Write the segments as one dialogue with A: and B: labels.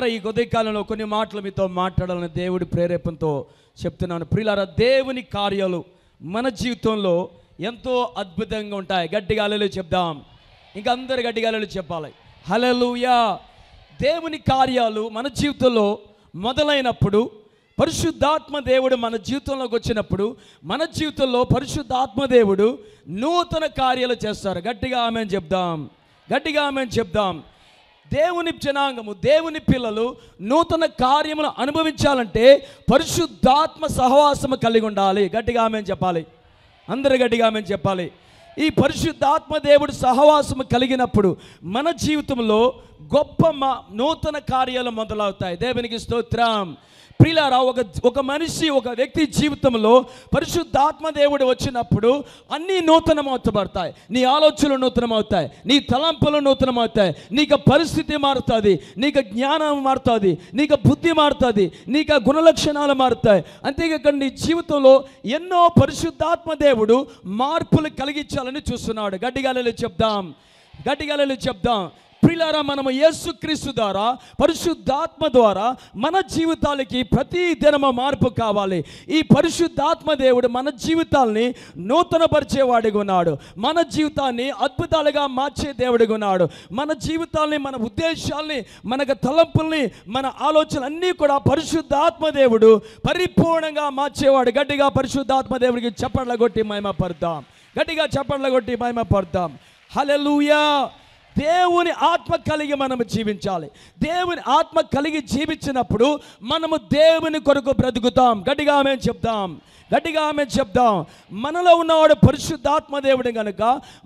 A: ప్రియులారా ఈ ఉదయకాలంలో కొన్ని మాటలు మీతో మాట్లాడాలని దేవుడి ప్రేరేపణతో చెప్తున్నాను ప్రియులారా దేవుని కార్యాలు మన జీవితంలో ఎంతో అద్భుతంగా ఉంటాయి గట్టిగా అలలు చెప్దాం ఇంకా అందరు గట్టిగా అలలు చెప్పాలి హలలుయా దేవుని కార్యాలు మన జీవితంలో మొదలైనప్పుడు పరిశుద్ధాత్మ దేవుడు మన జీవితంలోకి వచ్చినప్పుడు మన జీవితంలో పరిశుద్ధాత్మ దేవుడు నూతన కార్యాలు చేస్తారు గట్టిగా ఆమె చెప్దాం గట్టిగా ఆమె చెప్దాం దేవుని జనాంగము దేవుని పిల్లలు నూతన కార్యమును అనుభవించాలంటే పరిశుద్ధాత్మ సహవాసము కలిగి ఉండాలి గట్టిగా ఆమె చెప్పాలి అందరు గట్టిగా ఆమె చెప్పాలి ఈ పరిశుద్ధాత్మ దేవుడు సహవాసము కలిగినప్పుడు మన జీవితంలో గొప్ప మా నూతన కార్యాలు మొదలవుతాయి దేవునికి స్తోత్రం ప్రిలారా ఒక ఒక మనిషి ఒక వ్యక్తి జీవితంలో పరిశుద్ధాత్మ దేవుడు వచ్చినప్పుడు అన్నీ నూతనమవుతబడతాయి నీ ఆలోచనలు నూతనమవుతాయి నీ తలంపులు నూతనమవుతాయి నీకు పరిస్థితి మారుతుంది నీకు జ్ఞానం మారుతుంది నీకు బుద్ధి మారుతుంది నీకు గుణలక్షణాలు మారుతాయి అంతేకాక నీ జీవితంలో ఎన్నో పరిశుద్ధాత్మ దేవుడు మార్పులు కలిగించాలని చూస్తున్నాడు గడ్డిగాలలో చెప్దాం గడ్డిగాలలో చెప్దాం ప్రిలారా మనము యేసుక్రీస్తు ద్వారా పరిశుద్ధాత్మ ద్వారా మన జీవితాలకి ప్రతి దినము మార్పు కావాలి ఈ పరిశుద్ధాత్మ దేవుడు మన జీవితాల్ని నూతనపరిచేవాడిగా ఉన్నాడు మన జీవితాన్ని అద్భుతాలుగా మార్చే దేవుడిగా ఉన్నాడు మన జీవితాల్ని మన ఉద్దేశాల్ని మనకు తలంపుల్ని మన ఆలోచనలన్నీ కూడా పరిశుద్ధాత్మ దేవుడు పరిపూర్ణంగా మార్చేవాడు గట్టిగా పరిశుద్ధాత్మ దేవుడికి చప్పట్ల కొట్టి మహిమ పడతాం గట్టిగా చప్పట్ల కొట్టి మహిమ పడతాం హలో దేవుని ఆత్మ కలిగి మనము జీవించాలి దేవుని ఆత్మ కలిగి జీవించినప్పుడు మనము దేవుని కొరకు బ్రతుకుతాం గట్టిగా మేము చెప్తాం గట్టిగా ఆమె చెప్దాం మనలో ఉన్నవాడు పరిశుద్ధాత్మ దేవుడు కనుక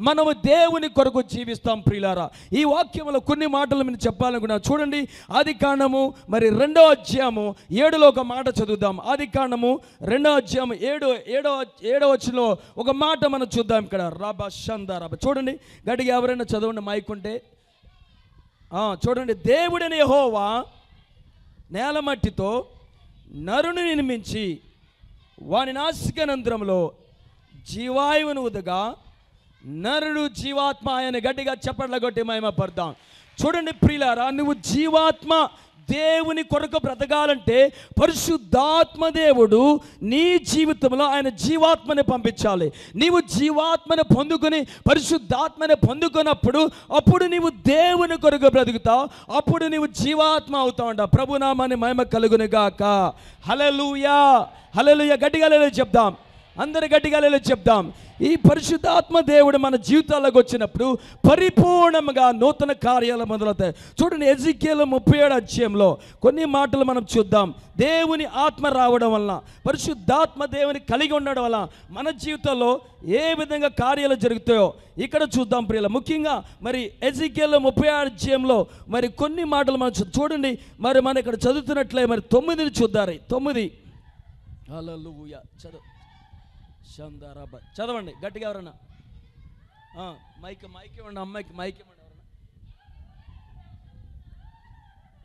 A: మనము దేవుని కొరకు జీవిస్తాం ప్రియులారా ఈ వాక్యంలో కొన్ని మాటలు మీరు చెప్పాలనుకున్నా చూడండి ఆది కాండము మరి రెండో అధ్యాయము ఏడులో ఒక మాట చదువుదాం ఆది కాండము రెండో అధ్యాయం ఏడు ఏడో ఏడో వచ్చిలో ఒక మాట మనం చూద్దాం ఇక్కడ రాబా షందా రాబా చూడండి గట్టిగా ఎవరైనా చదవండి మైకుంటే చూడండి దేవుడిని హోవా నేల మట్టితో నరుని నిర్మించి వాని నంద్రంలో జీవాయువును ఉదగా నరుడు జీవాత్మ ఆయన గట్టిగా చెప్పట్లగొట్టి కొట్టి పడతాం చూడండి ప్రియులారా నువ్వు జీవాత్మ దేవుని కొరకు బ్రతకాలంటే పరిశుద్ధాత్మ దేవుడు నీ జీవితంలో ఆయన జీవాత్మని పంపించాలి నీవు జీవాత్మని పొందుకొని పరిశుద్ధాత్మని పొందుకున్నప్పుడు అప్పుడు నీవు దేవుని కొరకు బ్రతుకుతావు అప్పుడు నీవు జీవాత్మ అవుతా ఉంటావు ప్రభునామాన్ని మహిమ కలుగునిగాక హలలుయా హలలుయ గట్టిగా చెప్దాం అందరి గట్టిగా లేలో చెప్దాం ఈ పరిశుద్ధాత్మ దేవుడు మన జీవితాలకు వచ్చినప్పుడు పరిపూర్ణంగా నూతన కార్యాలు మొదలవుతాయి చూడండి ఎజికేల ముప్పై ఏడు అధ్యయంలో కొన్ని మాటలు మనం చూద్దాం దేవుని ఆత్మ రావడం వలన పరిశుద్ధాత్మ దేవుని కలిగి ఉండడం వల్ల మన జీవితంలో ఏ విధంగా కార్యాలు జరుగుతాయో ఇక్కడ చూద్దాం ప్రియుల ముఖ్యంగా మరి ఎజికేల ముప్పై ఆరు అధ్యయంలో మరి కొన్ని మాటలు మనం చూడండి మరి మనం ఇక్కడ చదువుతున్నట్లే మరి తొమ్మిదిని చూద్దారు తొమ్మిది చదువు చందారాబా చదవండి గట్టిగా ఎవరన్నా మైక్ మైక్ ఇవ్వండి అమ్మాయికి మైక్ ఇవ్వండి ఎవరన్నా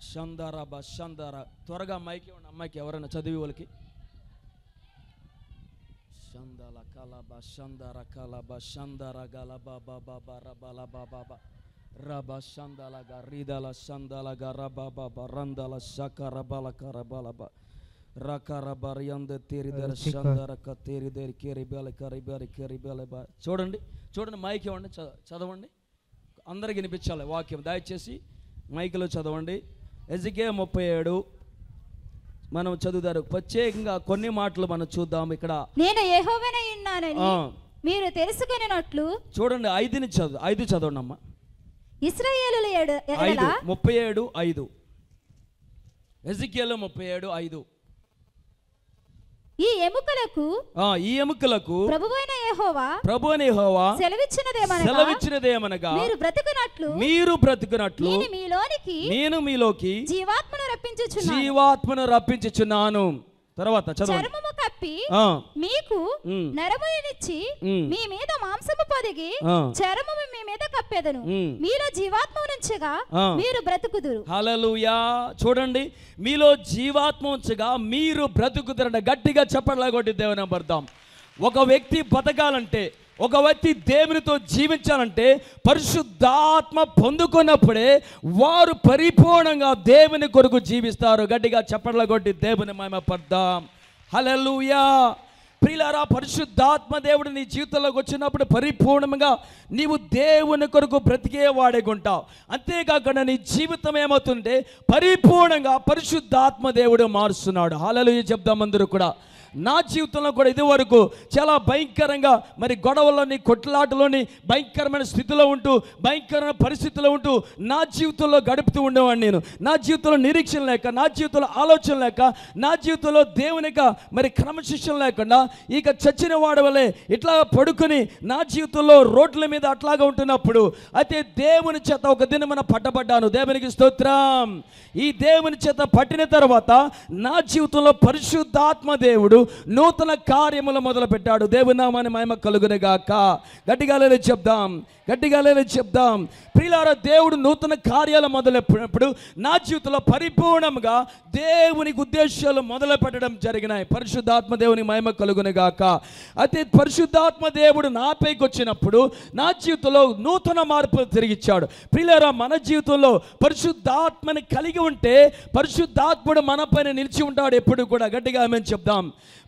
A: చందారాబా చందారా త్వరగా మైక్ ఇవ్వండి అమ్మాయికి ఎవరైనా చదివి వాళ్ళకి చందల కలబ చందర కలబ చందర గల బాబా బాబా రబల బాబా రబ చందలగ రీదల చందలగ రబా బాబా రందల శక రబల కరబలబా చూడండి చూడండి మైక్ ఇవ్వండి చదవండి అందరికి వినిపించాలి వాక్యం దయచేసి మైక్లో చదవండి ఎజికే ముప్పై ఏడు మనం చదువుతారు ప్రత్యేకంగా కొన్ని మాటలు మనం చూద్దాం ఇక్కడ
B: నేను మీరు తెలుసుకునేటట్లు
A: చూడండి ఐదుని చదువు ఐదు చదవండి అమ్మా
B: ఇస్రాయేలు
A: ముప్పై ఏడు ఐదు ఎజికేలు ముప్పై ఏడు ఐదు
B: ఈ ఎముకలకు
A: ఆ ఈ ఎముకలకు
B: ప్రభువైన యెహోవా
A: ప్రభువైన యెహోవా
B: సెలవిచ్చినదేమనగా
A: సెలవిచ్చినదేమనగా మీరు
B: బ్రతుకునట్లు
A: మీరు బ్రతుకునట్లు నేను
B: మీలోనికి నేను మీలోకి జీవాత్మను రప్పించుచున్నాను
A: జీవాత్మను రప్పించుచున్నాను తర్వాత చర్మము
B: కప్పి మీకు నరమునిచ్చి మీ మీద మాంసము పొదిగి చర్మము మీ మీద కప్పెదను మీలో జీవాత్మ నుంచిగా మీరు బ్రతుకుదురు
A: హలలుయా చూడండి మీలో జీవాత్మ ఉంచగా మీరు బ్రతుకుదురని గట్టిగా చెప్పడలా కొట్టి దేవుని పడదాం ఒక వ్యక్తి బతకాలంటే ఒక వ్యక్తి దేవునితో జీవించాలంటే పరిశుద్ధాత్మ పొందుకున్నప్పుడే వారు పరిపూర్ణంగా దేవుని కొరకు జీవిస్తారు గట్టిగా చెప్పడల కొట్టి దేవుని మేమ పడ్డాం హలలుయా ప్రిలారా పరిశుద్ధాత్మ దేవుడు నీ జీవితంలోకి వచ్చినప్పుడు పరిపూర్ణంగా నీవు దేవుని కొరకు వాడే ఉంటావు అంతేకాకుండా నీ జీవితం ఏమవుతుంటే పరిపూర్ణంగా పరిశుద్ధాత్మ దేవుడు మారుస్తున్నాడు హాలలు చెప్దాం అందరూ కూడా నా జీవితంలో కూడా ఇదివరకు చాలా భయంకరంగా మరి గొడవలోని కొట్లాటలోని భయంకరమైన స్థితిలో ఉంటూ భయంకరమైన పరిస్థితిలో ఉంటూ నా జీవితంలో గడుపుతూ ఉండేవాడిని నేను నా జీవితంలో నిరీక్షణ లేక నా జీవితంలో ఆలోచన లేక నా జీవితంలో దేవునిక మరి క్రమశిక్షణ లేకుండా ఇక చచ్చిన వాడి వలె ఇట్లా పడుకుని నా జీవితంలో రోడ్ల మీద అట్లాగా ఉంటున్నప్పుడు అయితే దేవుని చేత ఒక దినమున పట్టబడ్డాను దేవునికి స్తోత్రం ఈ దేవుని చేత పట్టిన తర్వాత నా జీవితంలో పరిశుద్ధాత్మ దేవుడు నూతన కార్యములు పెట్టాడు దేవునామాని మహిమ కలుగునిగాక గట్టిగాలే చెప్దాం గట్టిగాలే చెప్దాం ప్రియులార దేవుడు నూతన కార్యాలు మొదలెప్పినప్పుడు నా జీవితంలో పరిపూర్ణంగా దేవునికి ఉద్దేశాలు మొదలు పెట్టడం జరిగినాయి పరిశుద్ధాత్మ దేవుని మహిమ కలుగునిగాక అయితే పరిశుద్ధాత్మ దేవుడు నాపైకి వచ్చినప్పుడు నా జీవితంలో నూతన మార్పులు తిరిగిచ్చాడు ప్రియులారా మన జీవితంలో పరిశుద్ధాత్మని కలిగి ఉంటే పరిశుద్ధాత్ముడు మన పైన నిలిచి ఉంటాడు ఎప్పుడు కూడా గట్టిగా మేము చెప్దాం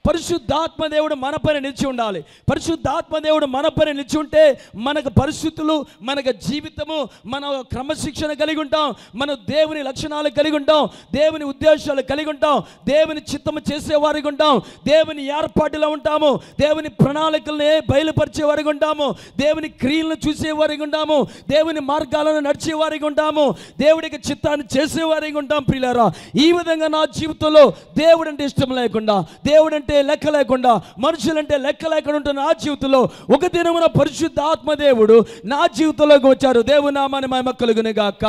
A: దేవుడు మన పైన నిలిచి ఉండాలి పరిశుద్ధాత్మదేవుడు మన పైన నిలిచి ఉంటే మనకు పరిస్థితులు మనకు జీవితము మన క్రమశిక్షణ కలిగి ఉంటాం మన దేవుని లక్షణాలు కలిగి ఉంటాం దేవుని ఉద్దేశాలు కలిగి ఉంటాం దేవుని చిత్తము చేసేవారిగా ఉంటాం దేవుని ఏర్పాటులో ఉంటాము దేవుని ప్రణాళికల్ని బయలుపరిచే వారికి ఉంటాము దేవుని క్రియలను చూసే వారికి ఉంటాము దేవుని మార్గాలను నడిచే వారికి ఉంటాము దేవుడికి చిత్తాన్ని చేసేవారిగా ఉంటాం ప్రియులారా ఈ విధంగా నా జీవితంలో దేవుడంటే ఇష్టం లేకుండా అంటే అంటే లెక్క లేకుండా మనుషులంటే లెక్క లేకుండా ఉంటున్న నా జీవితంలో ఒక దినమున పరిశుద్ధ ఆత్మదేవుడు నా జీవితంలోకి వచ్చారు దేవునామాని మా మొక్కలుగునే గాక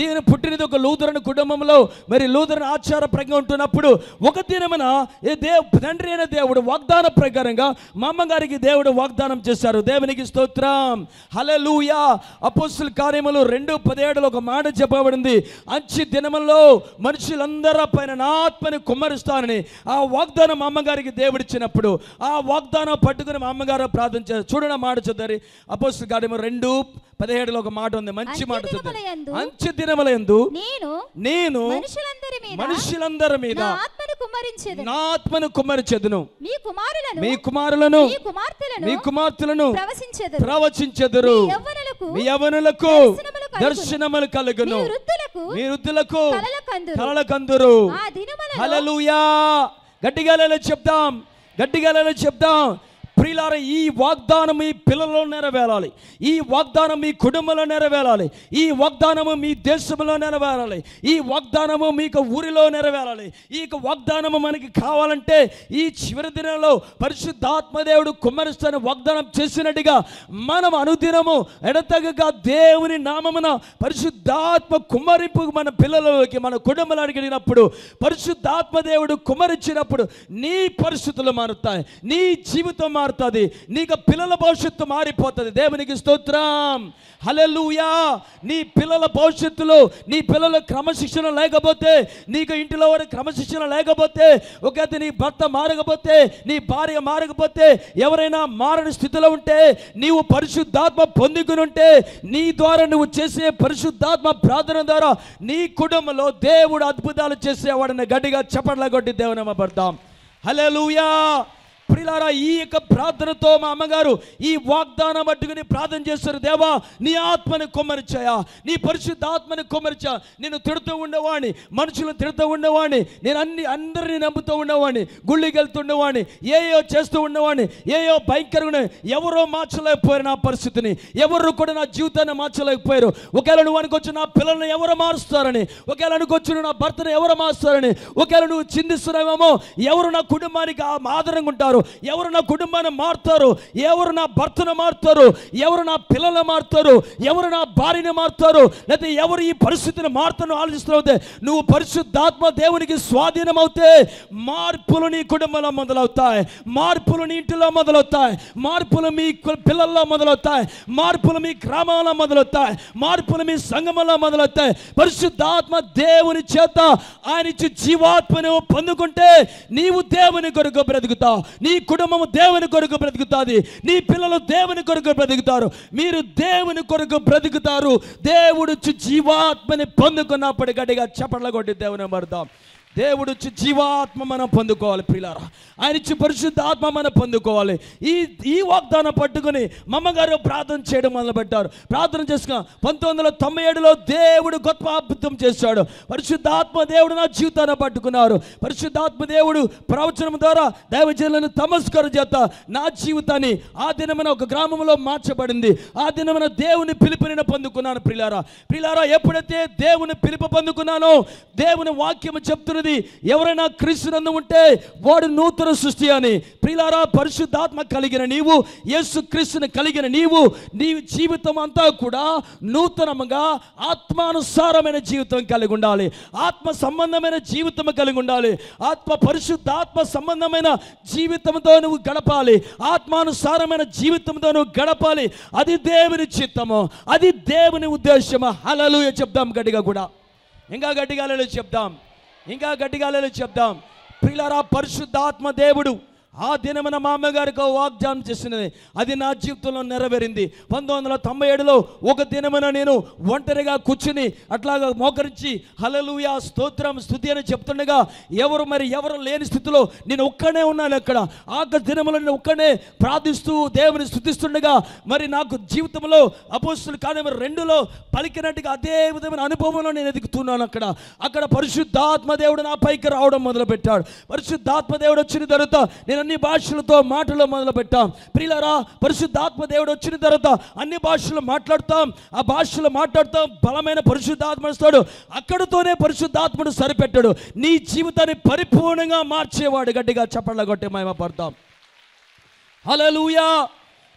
A: దీని పుట్టినది ఒక లూదరని కుటుంబంలో మరి లూదరని ఆచార ప్రజ్ఞ ఉంటున్నప్పుడు ఒక దినమున ఏ దేవ్ తండ్రి అయిన దేవుడు వాగ్దాన ప్రకారంగా మా అమ్మగారికి దేవుడు వాగ్దానం చేశారు దేవునికి స్తోత్రం హలలుయా అపోస్తుల కార్యములు రెండు పదిహేడులో ఒక మాట చెప్పబడింది అంచి దినములో మనుషులందరూ పైన నా ఆత్మని కుమ్మరిస్తానని ఆ వాగ్దానం అమ్మగారి వారందరికీ దేవుడిచ్చినప్పుడు ఆ వాగ్దానం పట్టుకుని మా అమ్మగారు ప్రార్థన చేస్తారు చూడండి మాట చూద్దరి అపోజిట్ గాడేమో రెండు పదిహేడులో ఒక మాట ఉంది మంచి మాట చూద్దరి మంచి దినముల ఎందు నేను మనుషులందరి మీద నా ఆత్మను కుమ్మరించెదును
B: మీ మీ కుమారులను మీ కుమార్తెలను ప్రవచించెదురు
A: మీ యవనులకు దర్శనములు కలుగును మీ వృద్ధులకు
B: కలలకందురు
A: హలలుయా గట్టిగా చెప్దాం గట్టిగా చెప్దాం ప్రియులార ఈ వాగ్దానం మీ పిల్లల్లో నెరవేరాలి ఈ వాగ్దానం మీ కుటుంబంలో నెరవేరాలి ఈ వాగ్దానము మీ దేశంలో నెరవేరాలి ఈ వాగ్దానము మీకు ఊరిలో నెరవేరాలి ఈ వాగ్దానము మనకి కావాలంటే ఈ చివరి దినంలో పరిశుద్ధాత్మదేవుడు కుమరిస్తాను వాగ్దానం చేసినట్టుగా మనం అనుదినము ఎడతగక దేవుని నామమున పరిశుద్ధాత్మ కుమరింపు మన పిల్లలకి మన కుటుంబంలో అడిగినప్పుడు పరిశుద్ధాత్మదేవుడు కుమరించినప్పుడు నీ పరిస్థితులు మారుతాయి నీ జీవితం మారు మారుతుంది నీకు పిల్లల భవిష్యత్తు మారిపోతుంది దేవునికి స్తోత్రం హలెలుయా నీ పిల్లల భవిష్యత్తులో నీ పిల్లల క్రమశిక్షణ లేకపోతే నీకు ఇంటిలో వాడి క్రమశిక్షణ లేకపోతే ఒక నీ భర్త మారకపోతే నీ భార్య మారకపోతే ఎవరైనా మారని స్థితిలో ఉంటే నీవు పరిశుద్ధాత్మ పొందుకుని ఉంటే నీ ద్వారా నువ్వు చేసే పరిశుద్ధాత్మ ప్రార్థన ద్వారా నీ కుటుంబంలో దేవుడు అద్భుతాలు చేసేవాడిని గట్టిగా చప్పట్ల కొట్టి దేవుని పడతాం హలో ప్రిలారా ఈ యొక్క ప్రార్థనతో మా అమ్మగారు ఈ వాగ్దానం అట్టుకుని ప్రార్థన చేస్తారు దేవా నీ ఆత్మని కొమ్మరిచాయా నీ పరిశుద్ధ ఆత్మని కొమ్మరిచా నేను తిడుతూ ఉండేవాణ్ణి మనుషులను తిడుతూ ఉండేవాడిని నేను అన్ని అందరినీ నమ్ముతూ ఉండేవాడిని గుళ్ళకి వెళ్తుండేవాడిని ఏయో చేస్తూ ఉండేవాణ్ణి ఏయో భయంకరంగా ఎవరో మార్చలేకపోయారు నా పరిస్థితిని ఎవరు కూడా నా జీవితాన్ని మార్చలేకపోయారు ఒకవేళ నువ్వు అనుకోవచ్చు నా పిల్లల్ని ఎవరు మారుస్తారని ఒకవేళ అనుకోవచ్చు నా భర్తను ఎవరు మారుస్తారని ఒకవేళ నువ్వు చిందిస్తున్నావేమో ఎవరు నా కుటుంబానికి మాదరంగా ఉంటారు ఎవరు నా కుటుంబాన్ని మారుతారు ఎవరు నా భర్తను మారుతారు ఎవరు నా పిల్లలను మారుతారు ఎవరు నా భార్యను మారుతారు లేకపోతే ఎవరు ఈ పరిస్థితిని మారుతాను ఆలోచిస్తున్నావు నువ్వు పరిశుద్ధాత్మ దేవునికి స్వాధీనం అవుతే మార్పులు నీ కుటుంబంలో మొదలవుతాయి మార్పులు నీ ఇంటిలో మొదలవుతాయి మార్పులు మీ పిల్లల్లో మొదలవుతాయి మార్పులు మీ గ్రామంలో మొదలవుతాయి మార్పులు మీ సంగమంలో మొదలవుతాయి పరిశుద్ధాత్మ దేవుని చేత ఆయన ఇచ్చి జీవాత్మను పొందుకుంటే నీవు దేవుని కొరకు బ్రతుకుతావు నీ నీ కుటుంబము దేవుని కొరకు బ్రతుకుతుంది నీ పిల్లలు దేవుని కొరకు బ్రతుకుతారు మీరు దేవుని కొరకు బ్రతుకుతారు దేవుడు జీవాత్మని పొందుకున్నప్పటికటిగా చప్పట్ల కొట్టి దేవుని మరుదాం దేవుడు ఇచ్చి జీవాత్మ మనం పొందుకోవాలి ప్రియులారా ఆయన ఇచ్చి పరిశుద్ధాత్మ మనం పొందుకోవాలి ఈ ఈ వాగ్దానం పట్టుకుని మమ్మగారు ప్రార్థన చేయడం మొదలు పెట్టారు ప్రార్థన చేసుకున్న పంతొమ్మిది వందల తొంభై ఏడులో దేవుడు గొప్ప అద్భుతం చేశాడు పరిశుద్ధాత్మ దేవుడు నా జీవితాన్ని పట్టుకున్నారు పరిశుద్ధాత్మ దేవుడు ప్రవచనం ద్వారా దైవజనులను తమస్కరం చేత నా జీవితాన్ని ఆ దినమైన ఒక గ్రామంలో మార్చబడింది ఆ దినమైన దేవుని పిలుపుని పొందుకున్నాను ప్రిలారా ప్రిలారా ఎప్పుడైతే దేవుని పిలుపు పొందుకున్నానో దేవుని వాక్యం చెప్తున్న చెప్తున్నది ఎవరైనా క్రీస్తునందు ఉంటే వాడు నూతన సృష్టి అని ప్రిలారా పరిశుద్ధాత్మ కలిగిన నీవు యేసు క్రీస్తుని కలిగిన నీవు నీ జీవితం అంతా కూడా నూతనంగా ఆత్మానుసారమైన జీవితం కలిగి ఉండాలి ఆత్మ సంబంధమైన జీవితం కలిగి ఉండాలి ఆత్మ పరిశుద్ధాత్మ సంబంధమైన జీవితంతో నువ్వు గడపాలి ఆత్మానుసారమైన జీవితంతో నువ్వు గడపాలి అది దేవుని చిత్తము అది దేవుని ఉద్దేశము హలలు చెప్దాం గట్టిగా కూడా ఇంకా గట్టిగా చెప్దాం ఇంకా గట్టిగా చెప్దాం పిల్లరా పరిశుద్ధాత్మ దేవుడు ఆ దినమున మా అమ్మగారికి వాగ్దానం చేసినది అది నా జీవితంలో నెరవేరింది పంతొమ్మిది వందల తొంభై ఏడులో ఒక దినమున నేను ఒంటరిగా కూర్చుని అట్లాగా మోకరించి హలలుయా స్తోత్రం స్థుతి అని చెప్తుండగా ఎవరు మరి ఎవరు లేని స్థితిలో నేను ఒక్కనే ఉన్నాను అక్కడ ఆక దినములో నేను ఒక్కనే ప్రార్థిస్తూ దేవుని స్థుతిస్తుండగా మరి నాకు జీవితంలో అపోస్తులు కానీ మరి రెండులో పలికినట్టుగా అదే విధమైన అనుభవంలో నేను ఎదుగుతున్నాను అక్కడ అక్కడ పరిశుద్ధాత్మ దేవుడు నా పైకి రావడం మొదలుపెట్టాడు పరిశుద్ధాత్మ దేవుడు వచ్చిన తర్వాత నేను అన్ని భాషలతో మాటలు మొదలు పెట్టాం ప్రియులరా పరిశుద్ధాత్మ దేవుడు వచ్చిన తర్వాత అన్ని భాషలు మాట్లాడతాం ఆ భాషలు మాట్లాడతాం బలమైన పరిశుద్ధాత్మ ఇస్తాడు అక్కడితోనే పరిశుద్ధాత్మను సరిపెట్టాడు నీ జీవితాన్ని పరిపూర్ణంగా మార్చేవాడు గట్టిగా చప్పట్ల కొట్టే మేమ పడతాం హలో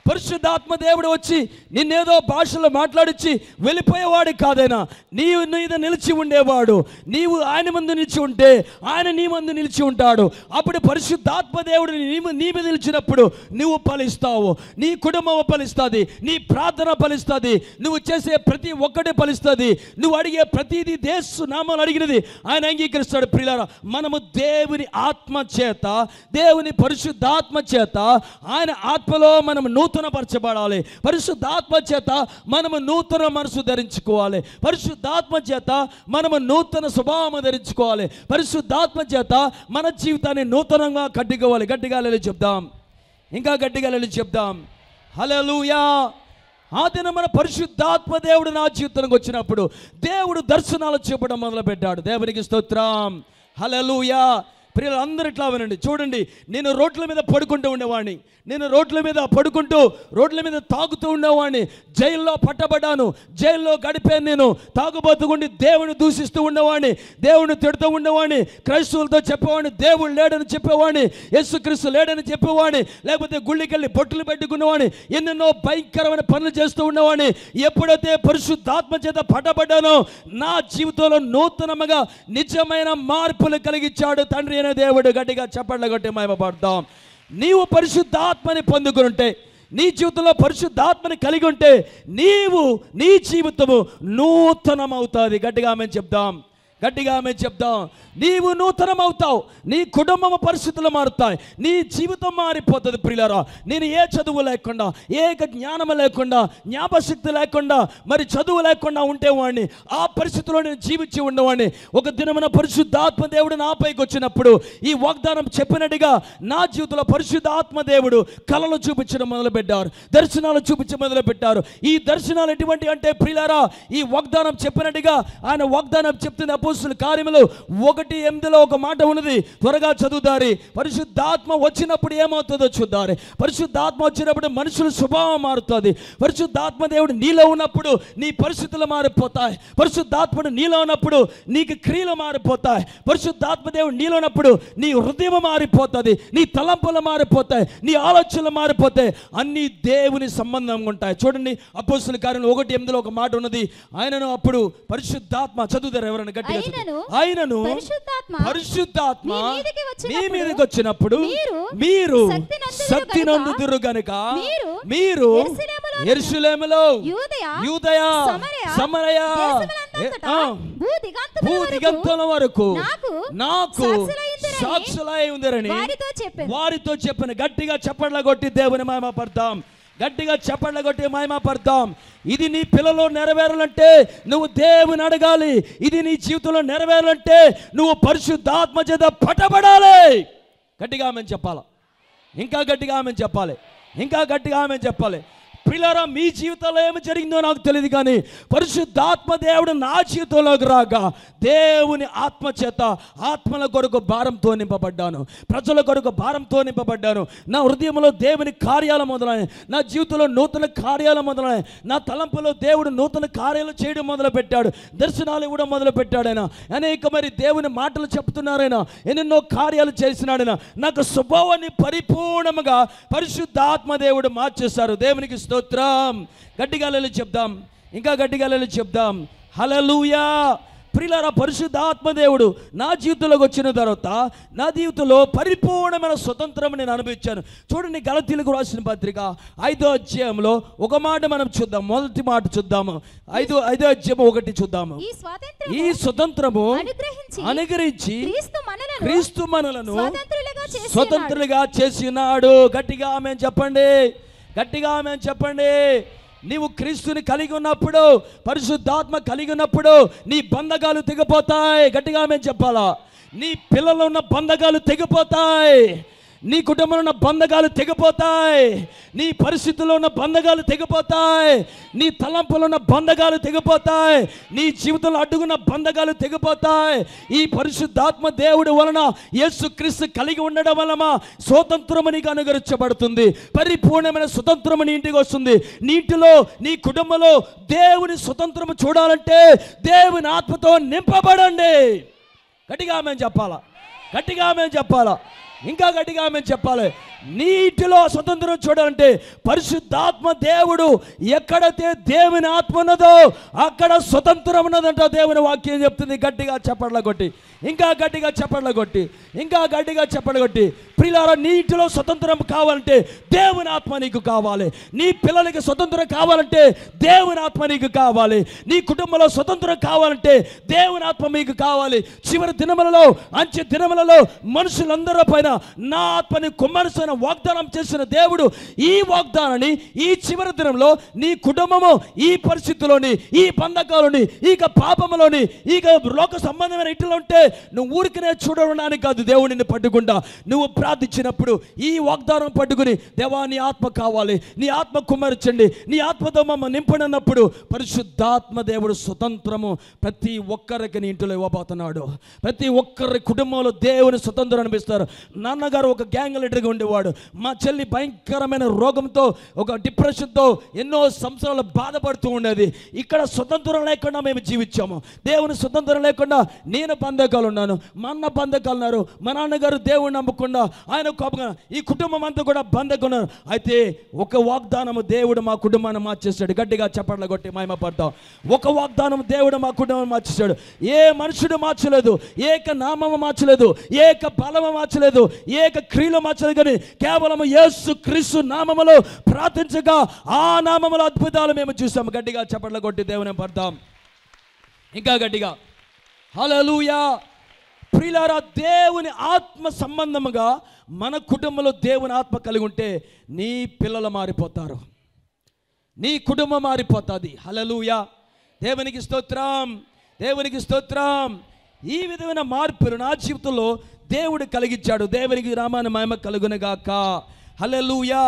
A: పరిశుద్ధాత్మ దేవుడు వచ్చి నిన్నేదో భాషలో మాట్లాడిచ్చి వెళ్ళిపోయేవాడు కాదైనా నీవు మీద నిలిచి ఉండేవాడు నీవు ఆయన ముందు నిలిచి ఉంటే ఆయన నీ ముందు నిలిచి ఉంటాడు అప్పుడు పరిశుద్ధాత్మ దేవుడు నీ మీద నిలిచినప్పుడు నువ్వు ఫలిస్తావు నీ కుటుంబం ఫలిస్తుంది నీ ప్రార్థన ఫలిస్తుంది నువ్వు చేసే ప్రతి ఒక్కటి ఫలిస్తుంది నువ్వు అడిగే ప్రతిదీ దేశ నామాలు అడిగినది ఆయన అంగీకరిస్తాడు ప్రియులారా మనము దేవుని ఆత్మ చేత దేవుని పరిశుద్ధాత్మ చేత ఆయన ఆత్మలో మనం నూతన నూతనపరచబడాలి పరిశుద్ధాత్మ చేత మనము నూతన మనసు ధరించుకోవాలి పరిశుద్ధాత్మ చేత మనము నూతన స్వభావం ధరించుకోవాలి పరిశుద్ధాత్మ చేత మన జీవితాన్ని నూతనంగా కట్టుకోవాలి గట్టిగా చెప్దాం ఇంకా గట్టిగా చెప్దాం హలలుయా ఆ దిన మన పరిశుద్ధాత్మ దేవుడు నా జీవితానికి వచ్చినప్పుడు దేవుడు దర్శనాలు చూపడం మొదలుపెట్టాడు దేవునికి స్తోత్రం హలలుయా ప్రియులు అందరూ ఇట్లా వినండి చూడండి నేను రోడ్ల మీద పడుకుంటూ ఉండేవాడిని నేను రోడ్ల మీద పడుకుంటూ రోడ్ల మీద తాగుతూ ఉండేవాడిని జైల్లో పట్టబడ్డాను జైల్లో గడిపాను నేను తాగుబోతుకుండి దేవుని దూషిస్తూ ఉండేవాడిని దేవుని తిడుతూ ఉండేవాడిని క్రైస్తవులతో చెప్పేవాడిని దేవుడు లేడని చెప్పేవాడిని యేసుక్రీస్తు లేడని చెప్పేవాడిని లేకపోతే గుళ్ళికెళ్ళి బొట్టులు పెట్టుకునేవాడిని ఎన్నెన్నో భయంకరమైన పనులు చేస్తూ ఉండేవాడిని ఎప్పుడైతే పరిశుద్ధాత్మ చేత పట్టబడ్డానో నా జీవితంలో నూతనముగా నిజమైన మార్పులు కలిగించాడు తండ్రి పరిశుద్ధుడైన దేవుడు గట్టిగా చప్పట్ల కొట్టి మహిమపడతాం నీవు పరిశుద్ధాత్మని పొందుకుని ఉంటే నీ జీవితంలో పరిశుద్ధాత్మని కలిగి ఉంటే నీవు నీ జీవితము నూతనమవుతుంది గట్టిగా మేము చెప్దాం గట్టిగా ఆమె చెప్దాం నీవు నూతనమవుతావు నీ కుటుంబం పరిస్థితులు మారుతాయి నీ జీవితం మారిపోతుంది ప్రియులరా నేను ఏ చదువు లేకుండా ఏ జ్ఞానం లేకుండా జ్ఞాపశక్తి లేకుండా మరి చదువు లేకుండా ఉండేవాడిని ఆ పరిస్థితిలో నేను జీవించి ఉండేవాడిని ఒక దినమున పరిశుద్ధాత్మ దేవుడు నాపైకి వచ్చినప్పుడు ఈ వాగ్దానం చెప్పినట్టుగా నా జీవితంలో పరిశుద్ధాత్మ దేవుడు కళలు చూపించడం మొదలుపెట్టారు దర్శనాలు చూపించడం మొదలుపెట్టారు ఈ దర్శనాలు ఎటువంటి అంటే ప్రియులరా ఈ వాగ్దానం చెప్పినట్టుగా ఆయన వాగ్దానం చెప్తుంది అపోస్తుల కార్యములు ఒకటి ఎనిమిదిలో ఒక మాట ఉన్నది త్వరగా చదువుతారు పరిశుద్ధాత్మ వచ్చినప్పుడు ఏమవుతుందో చూద్దారు పరిశుద్ధాత్మ వచ్చినప్పుడు మనుషుల స్వభావం మారుతుంది పరిశుద్ధాత్మ దేవుడు నీలో ఉన్నప్పుడు నీ పరిస్థితులు మారిపోతాయి పరిశుద్ధాత్ముడు నీలో ఉన్నప్పుడు నీకు క్రియలు మారిపోతాయి పరిశుద్ధాత్మ దేవుడు నీలో ఉన్నప్పుడు నీ హృదయం మారిపోతుంది నీ తలంపులు మారిపోతాయి నీ ఆలోచనలు మారిపోతాయి అన్నీ దేవుని సంబంధం ఉంటాయి చూడండి అపోసుల కార్యం ఒకటి ఎనిమిదిలో ఒక మాట ఉన్నది ఆయనను అప్పుడు పరిశుద్ధాత్మ చదువుతారు ఎవరైనా గట్టిగా ఆయనను పరిశుద్ధాత్మ మీ మీదకి వచ్చినప్పుడు మీరు శక్తి నందుదురు గనుక మీరు ఎరుసలేములో యూదయ సమరయ
B: భూ దిగంతుల వరకు నాకు సాక్షులై ఉందరని
A: వారితో చెప్పిన గట్టిగా చప్పట్ల కొట్టి దేవుని మేమ పడతాం గట్టిగా చెప్పండి కొట్టి మాయమాపడతాం ఇది నీ పిల్లలు నెరవేరాలంటే నువ్వు దేవుని అడగాలి ఇది నీ జీవితంలో నెరవేరాలంటే నువ్వు పరిశుద్ధాత్మ చేత పట్టబడాలి గట్టిగా ఆమె చెప్పాలా ఇంకా గట్టిగా ఆమె చెప్పాలి ఇంకా గట్టిగా ఆమె చెప్పాలి పిల్లరా మీ జీవితంలో ఏమి జరిగిందో నాకు తెలియదు కానీ పరిశుద్ధాత్మ దేవుడు నా జీవితంలోకి రాగా దేవుని ఆత్మ చేత ఆత్మల కొరకు భారంతో నింపబడ్డాను ప్రజల కొరకు భారంతో నింపబడ్డాను నా హృదయంలో దేవుని కార్యాలు మొదలైన నా జీవితంలో నూతన కార్యాలు మొదలైన నా తలంపులో దేవుడు నూతన కార్యాలు చేయడం మొదలుపెట్టాడు దర్శనాలు ఇవ్వడం మొదలు పెట్టాడైనా అనేక మరి దేవుని మాటలు చెప్తున్నారైనా ఎన్నెన్నో కార్యాలు చేసినాడైనా నాకు స్వభావాన్ని పరిపూర్ణంగా పరిశుద్ధాత్మ దేవుడు మార్చేస్తారు దేవునికి ఇస్తూ స్తోత్రం గట్టిగాలలు చెప్దాం ఇంకా గట్టిగాలలు చెప్దాం హలలుయా ప్రిలర పరిశుద్ధాత్మదేవుడు నా జీవితంలోకి వచ్చిన తర్వాత నా జీవితంలో పరిపూర్ణమైన స్వతంత్రం నేను అనుభవించాను చూడండి గలతీలకు రాసిన పత్రిక ఐదో అధ్యాయంలో ఒక మాట మనం చూద్దాం మొదటి మాట చూద్దాము ఐదో ఐదో అధ్యాయం ఒకటి చూద్దాము ఈ స్వతంత్రము అనుగ్రహించి క్రీస్తు మనలను స్వతంత్రులుగా చేసినాడు గట్టిగా ఆమె చెప్పండి గట్టిగా మేము చెప్పండి నీవు క్రీస్తుని కలిగి ఉన్నప్పుడు పరిశుద్ధాత్మ కలిగి ఉన్నప్పుడు నీ బంధకాలు తెగిపోతాయి గట్టిగా మేము చెప్పాలా నీ పిల్లలు ఉన్న బంధకాలు తెగిపోతాయి నీ కుటుంబంలో ఉన్న బంధకాలు తెగిపోతాయి నీ పరిస్థితుల్లో ఉన్న బంధకాలు తెగిపోతాయి నీ తలంపులో ఉన్న బంధకాలు తెగిపోతాయి నీ జీవితంలో అడ్డుకున్న బంధకాలు తెగిపోతాయి ఈ పరిశుద్ధాత్మ దేవుడి వలన క్రీస్తు కలిగి ఉండడం వలన స్వతంత్రము నీకు అనుగరించబడుతుంది పరిపూర్ణమైన స్వతంత్రము నీ ఇంటికి వస్తుంది నీటిలో నీ కుటుంబంలో దేవుని స్వతంత్రము చూడాలంటే దేవుని ఆత్మతో నింపబడండి గట్టిగా మేము చెప్పాలా గట్టిగా మేము చెప్పాలా ఇంకా గట్టిగా ఆమె చెప్పాలి నీటిలో స్వతంత్రం చూడాలంటే పరిశుద్ధాత్మ దేవుడు ఎక్కడైతే దేవుని ఆత్మ ఉన్నదో అక్కడ స్వతంత్రం ఉన్నదంట దేవుని వాక్యం చెప్తుంది గట్టిగా చెప్పడల కొట్టి ఇంకా గట్టిగా చెప్పడల కొట్టి ఇంకా గట్టిగా చెప్పడల కొట్టి పిల్లల నీటిలో స్వతంత్రం కావాలంటే దేవుని ఆత్మ నీకు కావాలి నీ పిల్లలకి స్వతంత్రం కావాలంటే దేవుని ఆత్మ నీకు కావాలి నీ కుటుంబంలో స్వతంత్రం కావాలంటే దేవుని ఆత్మ మీకు కావాలి చివరి దినములలో అంచె దినములలో మనుషులందరి పైన నా ఆత్మని కుమ్మరిసిన వాగ్దానం వాగ్దానం చేసిన దేవుడు ఈ వాగ్దానాన్ని ఈ చివరి దినంలో నీ కుటుంబము ఈ పరిస్థితిలోని ఈ బంధకాలని ఇక పాపములోని ఇక లోక సంబంధమైన ఇట్లా ఉంటే నువ్వు ఊరికనే చూడడానికి కాదు దేవుడిని పట్టుకుంటా నువ్వు ప్రార్థించినప్పుడు ఈ వాగ్దానం పట్టుకుని దేవా నీ ఆత్మ కావాలి నీ ఆత్మ కుమ్మరించండి నీ ఆత్మతో మమ్మ నింపడన్నప్పుడు పరిశుద్ధాత్మ దేవుడు స్వతంత్రము ప్రతి ఒక్కరికి నీ ఇంట్లో ఇవ్వబోతున్నాడు ప్రతి ఒక్కరి కుటుంబంలో దేవుని స్వతంత్రం అనిపిస్తారు నాన్నగారు ఒక గ్యాంగ్ లీడర్గా ఉండేవాడు ఉండేవాడు మా చెల్లి భయంకరమైన రోగంతో ఒక డిప్రెషన్తో ఎన్నో సంవత్సరాలు బాధపడుతూ ఉండేది ఇక్కడ స్వతంత్రం లేకుండా మేము జీవించాము దేవుని స్వతంత్రం లేకుండా నేను బంధకాలు ఉన్నాను మా అన్న బంధకాలు ఉన్నారు మా నాన్నగారు దేవుని నమ్మకుండా ఆయన కోపంగా ఈ కుటుంబం అంతా కూడా బంధకున్నారు అయితే ఒక వాగ్దానము దేవుడు మా కుటుంబాన్ని మార్చేస్తాడు గట్టిగా చెప్పట్లు కొట్టి మాయమపడతాం ఒక వాగ్దానం దేవుడు మా కుటుంబాన్ని మార్చేస్తాడు ఏ మనుషుడు మార్చలేదు ఏక నామము మార్చలేదు ఏక బలము మార్చలేదు ఏక క్రియలు మార్చలేదు కానీ కేవలము యేసు క్రీస్తు నామములో ప్రార్థించగా ఆ నామములో అద్భుతాలు మేము చూసాము గట్టిగా చెప్పట్ల కొట్టి దేవుని పడతాం ఇంకా గట్టిగా హలలుయా ప్రిలారా దేవుని ఆత్మ సంబంధముగా మన కుటుంబంలో దేవుని ఆత్మ కలిగి ఉంటే నీ పిల్లలు మారిపోతారు నీ కుటుంబం మారిపోతుంది హలలుయా దేవునికి స్తోత్రం దేవునికి స్తోత్రం ఈ విధమైన మార్పులు నా జీవితంలో దేవుడు కలిగించాడు దేవునికి రామాను మహిమ కలుగునగాక హలెలుయా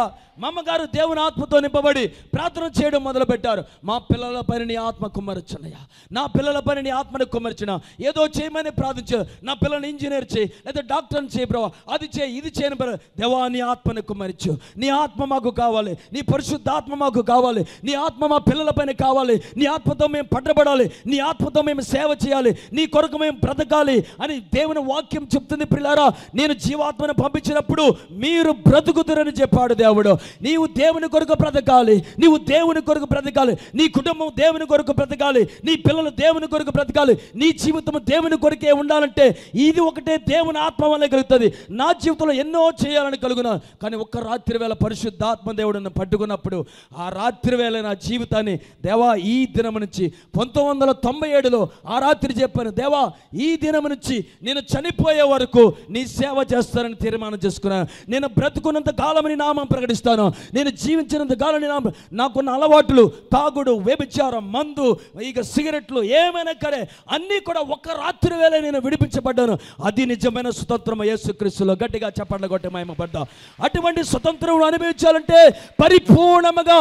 A: అమ్మగారు దేవుని ఆత్మతో నింపబడి ప్రార్థన చేయడం మొదలుపెట్టారు మా పిల్లల పని నీ ఆత్మ కుమ్మరిచున్నయ్యా నా పిల్లల పని నీ ఆత్మను కుమ్మరిచిన ఏదో చేయమని ప్రార్థించు నా పిల్లల్ని ఇంజనీర్ చేయి లేదా డాక్టర్ని చేయి ప్రభావ అది చేయి ఇది చేయని పిల్లలు దేవా నీ ఆత్మను కుమ్మరిచు నీ ఆత్మ మాకు కావాలి నీ పరిశుద్ధాత్మ మాకు కావాలి నీ ఆత్మ మా పిల్లల పైన కావాలి నీ ఆత్మతో మేము పట్టబడాలి నీ ఆత్మతో మేము సేవ చేయాలి నీ కొరకు మేము బ్రతకాలి అని దేవుని వాక్యం చెప్తుంది పిల్లారా నేను జీవాత్మను పంపించినప్పుడు మీరు బ్రతుకుతున్న అని చెప్పాడు దేవుడు నీవు దేవుని కొరకు బ్రతకాలి నీవు దేవుని కొరకు బ్రతకాలి నీ కుటుంబం దేవుని కొరకు బ్రతకాలి నీ పిల్లలు దేవుని కొరకు బ్రతకాలి నీ జీవితం దేవుని కొరకే ఉండాలంటే ఇది ఒకటే దేవుని ఆత్మ వల్లే కలుగుతుంది నా జీవితంలో ఎన్నో చేయాలని కలుగున కానీ ఒక్క రాత్రి వేళ పరిశుద్ధాత్మ దేవుడిని పట్టుకున్నప్పుడు ఆ రాత్రి వేళ నా జీవితాన్ని దేవా ఈ దినం నుంచి పంతొమ్మిది వందల తొంభై ఏడులో ఆ రాత్రి చెప్పాను దేవా ఈ దినం నుంచి నేను చనిపోయే వరకు నీ సేవ చేస్తానని తీర్మానం చేసుకున్నాను నేను బ్రతుకున్నంత కాలం నీ నామం ప్రకటిస్తాను నేను జీవించినంత కాలం నీ నామం నాకున్న అలవాట్లు తాగుడు వ్యభిచారం మందు ఇక సిగరెట్లు ఏమైనా కరే అన్నీ కూడా ఒక రాత్రి వేళ నేను విడిపించబడ్డాను అది నిజమైన స్వతంత్రం యేసుక్రీస్తులో గట్టిగా చెప్పండి కొట్టి పడ్డా అటువంటి స్వతంత్రం అనుభవించాలంటే పరిపూర్ణముగా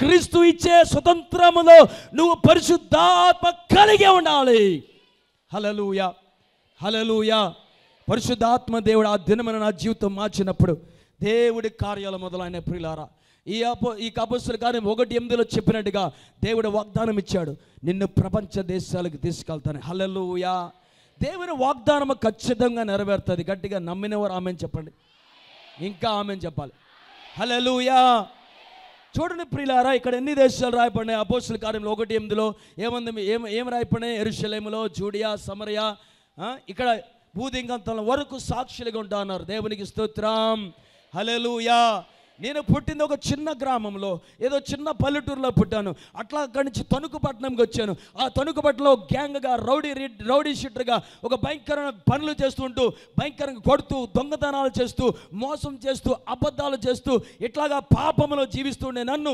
A: క్రీస్తు ఇచ్చే స్వతంత్రములో నువ్వు పరిశుద్ధాత్మ కలిగి ఉండాలి హలలుయా హలలుయా పరిశుద్ధాత్మ దేవుడు ఆ దినమైన నా జీవితం మార్చినప్పుడు దేవుడి కార్యాలు మొదలైన ప్రిలారా ఈ అపో ఈ కపస్సులు కార్యం ఒకటి ఎనిమిదిలో చెప్పినట్టుగా దేవుడు వాగ్దానం ఇచ్చాడు నిన్ను ప్రపంచ దేశాలకు తీసుకెళ్తాను హలలుయా దేవుని వాగ్దానం ఖచ్చితంగా నెరవేరుతుంది గట్టిగా నమ్మినవారు ఆమె చెప్పండి ఇంకా ఆమె చెప్పాలి హలలుయా చూడండి ప్రిలారా ఇక్కడ ఎన్ని దేశాలు రాయపడినాయి అపోసుల కార్యంలో ఒకటి ఎనిమిదిలో ఏమంది ఏం ఏం రాయపడినాయి ఎరుషలేములో జూడియా సమరయా ఇక్కడ భూదింగంతం వరకు సాక్షులుగా ఉంటా అన్నారు దేవునికి స్తోత్రం Hallelujah నేను పుట్టింది ఒక చిన్న గ్రామంలో ఏదో చిన్న పల్లెటూరులో పుట్టాను అట్లా అక్కడి నుంచి తణుకుపట్నంకి వచ్చాను ఆ తణుకుపట్నంలో గ్యాంగ్గా రౌడీ రౌడీ షీటర్గా ఒక భయంకరమైన పనులు చేస్తుంటూ భయంకరంగా కొడుతూ దొంగతనాలు చేస్తూ మోసం చేస్తూ అబద్ధాలు చేస్తూ ఇట్లాగా పాపంలో జీవిస్తుండే నన్ను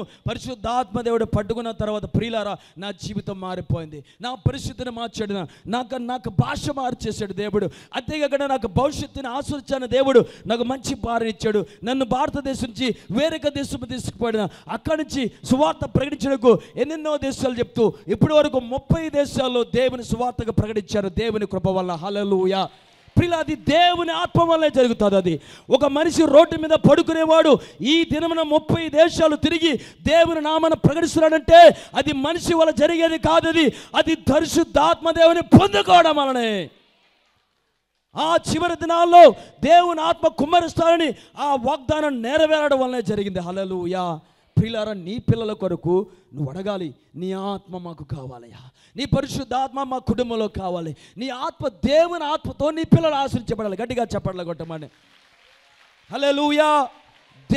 A: ఆత్మదేవుడు పట్టుకున్న తర్వాత ప్రియులారా నా జీవితం మారిపోయింది నా పరిస్థితిని మార్చాడు నాకు నాకు భాష మార్చేశాడు దేవుడు అంతేకాకుండా నాకు భవిష్యత్తుని ఆశ్రయించాను దేవుడు నాకు మంచి భార్య ఇచ్చాడు నన్ను భారతదేశం నుంచి వేరొక దేశం తీసుకుపోయిన అక్కడి నుంచి సువార్త ప్రకటించడానికి ఎన్నెన్నో దేశాలు చెప్తూ ఇప్పటి వరకు ముప్పై దేశాల్లో దేవుని సువార్తగా ప్రకటించారు దేవుని కృప వల్ల హలలుయ ప్రిలా అది దేవుని ఆత్మ వల్లే జరుగుతుంది అది ఒక మనిషి రోడ్డు మీద పడుకునేవాడు ఈ దినమున ముప్పై దేశాలు తిరిగి దేవుని నామను ప్రకటిస్తున్నాడంటే అది మనిషి వల్ల జరిగేది కాదు అది అది దేవుని పొందుకోవడం వలనే ఆ చివరి దినాల్లో దేవుని ఆత్మ కుమ్మరిస్తారని ఆ వాగ్దానం నెరవేరడం వల్లనే జరిగింది హలలుయా పిల్లర నీ పిల్లల కొరకు నువ్వు అడగాలి నీ ఆత్మ మాకు కావాలయ్యా నీ పరిశుద్ధాత్మ మా కుటుంబంలో కావాలి నీ ఆత్మ దేవుని ఆత్మతో నీ పిల్లలు ఆశ్రయించబడాలి గట్టిగా చెప్పడాలి కొట్టమని హలో లూయా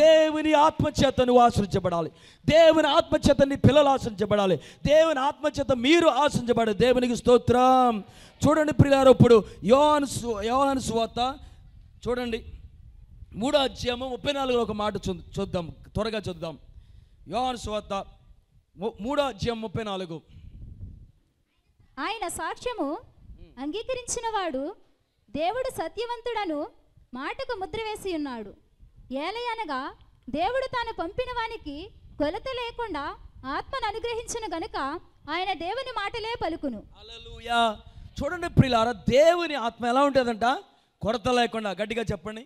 A: దేవుని ఆత్మచేత నువ్వు ఆశ్రయించబడాలి దేవుని ఆత్మచేత నీ పిల్లలు ఆశ్రయించబడాలి దేవుని ఆత్మచేత మీరు ఆశ్రయించబడాలి దేవునికి స్తోత్రం చూడండి ప్రియారు ఇప్పుడు యోహాను యోహాను స్వాత చూడండి మూడో అధ్యాయము ముప్పై నాలుగులో ఒక మాట చూద్దాం త్వరగా చూద్దాం యోహాను స్వాత మూడో అధ్యాయం ముప్పై నాలుగు
B: ఆయన సాక్ష్యము అంగీకరించిన వాడు దేవుడు సత్యవంతుడను మాటకు ముద్ర వేసి ఉన్నాడు ఏలయనగా దేవుడు తాను పంపిన వానికి కొలత లేకుండా ఆత్మను అనుగ్రహించిన గనుక ఆయన దేవుని మాటలే పలుకును
A: చూడండి ప్రిలార దేవుని ఆత్మ ఎలా ఉంటుందంట కొరత లేకుండా గట్టిగా చెప్పండి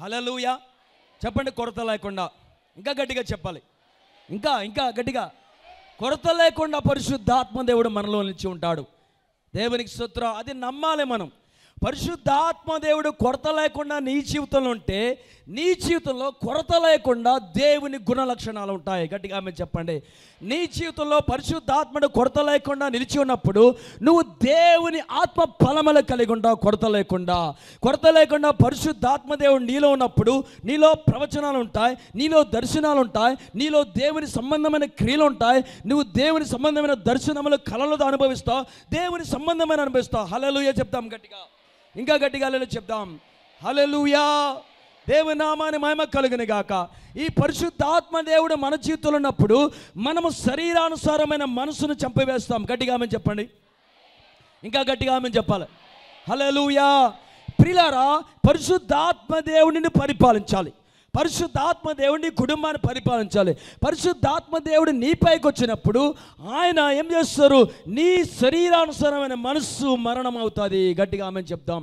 A: హలలుయా చెప్పండి కొరత లేకుండా ఇంకా గట్టిగా చెప్పాలి ఇంకా ఇంకా గట్టిగా కొరత లేకుండా పరిశుద్ధాత్మ దేవుడు మనలో నిలిచి ఉంటాడు దేవునికి సూత్రం అది నమ్మాలి మనం పరిశుద్ధాత్మ దేవుడు కొరత లేకుండా నీ జీవితంలో ఉంటే నీ జీవితంలో కొరత లేకుండా దేవుని గుణ లక్షణాలు ఉంటాయి గట్టిగా ఆమె చెప్పండి నీ జీవితంలో పరిశుద్ధాత్మడు కొరత లేకుండా నిలిచి ఉన్నప్పుడు నువ్వు దేవుని ఆత్మ ఫలములు కలిగి ఉంటావు కొరత లేకుండా కొరత లేకుండా పరిశుద్ధాత్మ దేవుడు నీలో ఉన్నప్పుడు నీలో ప్రవచనాలు ఉంటాయి నీలో దర్శనాలు ఉంటాయి నీలో దేవుని సంబంధమైన క్రియలు ఉంటాయి నువ్వు దేవుని సంబంధమైన దర్శనములు కళలతో అనుభవిస్తావు దేవుని సంబంధమైన అనుభవిస్తావు హలలుయ చెప్తాం గట్టిగా ఇంకా గట్టిగా చెప్దాం హలలుయా దేవనామాన్ని మహిమ కలుగుని గాక ఈ పరిశుద్ధాత్మ దేవుడు మన జీవితంలో ఉన్నప్పుడు మనము శరీరానుసారమైన మనసును చంపివేస్తాం గట్టిగా ఆమె చెప్పండి ఇంకా గట్టిగా ఆమె చెప్పాలి హలలుయా ప్రిలారా పరిశుద్ధాత్మ దేవుడిని పరిపాలించాలి పరిశుద్ధాత్మ దేవుడిని కుటుంబాన్ని పరిపాలించాలి పరిశుద్ధాత్మ దేవుడు నీపైకి వచ్చినప్పుడు ఆయన ఏం చేస్తారు నీ శరీరానుసారమైన మనస్సు మరణం అవుతుంది గట్టిగా ఆమె చెప్తాం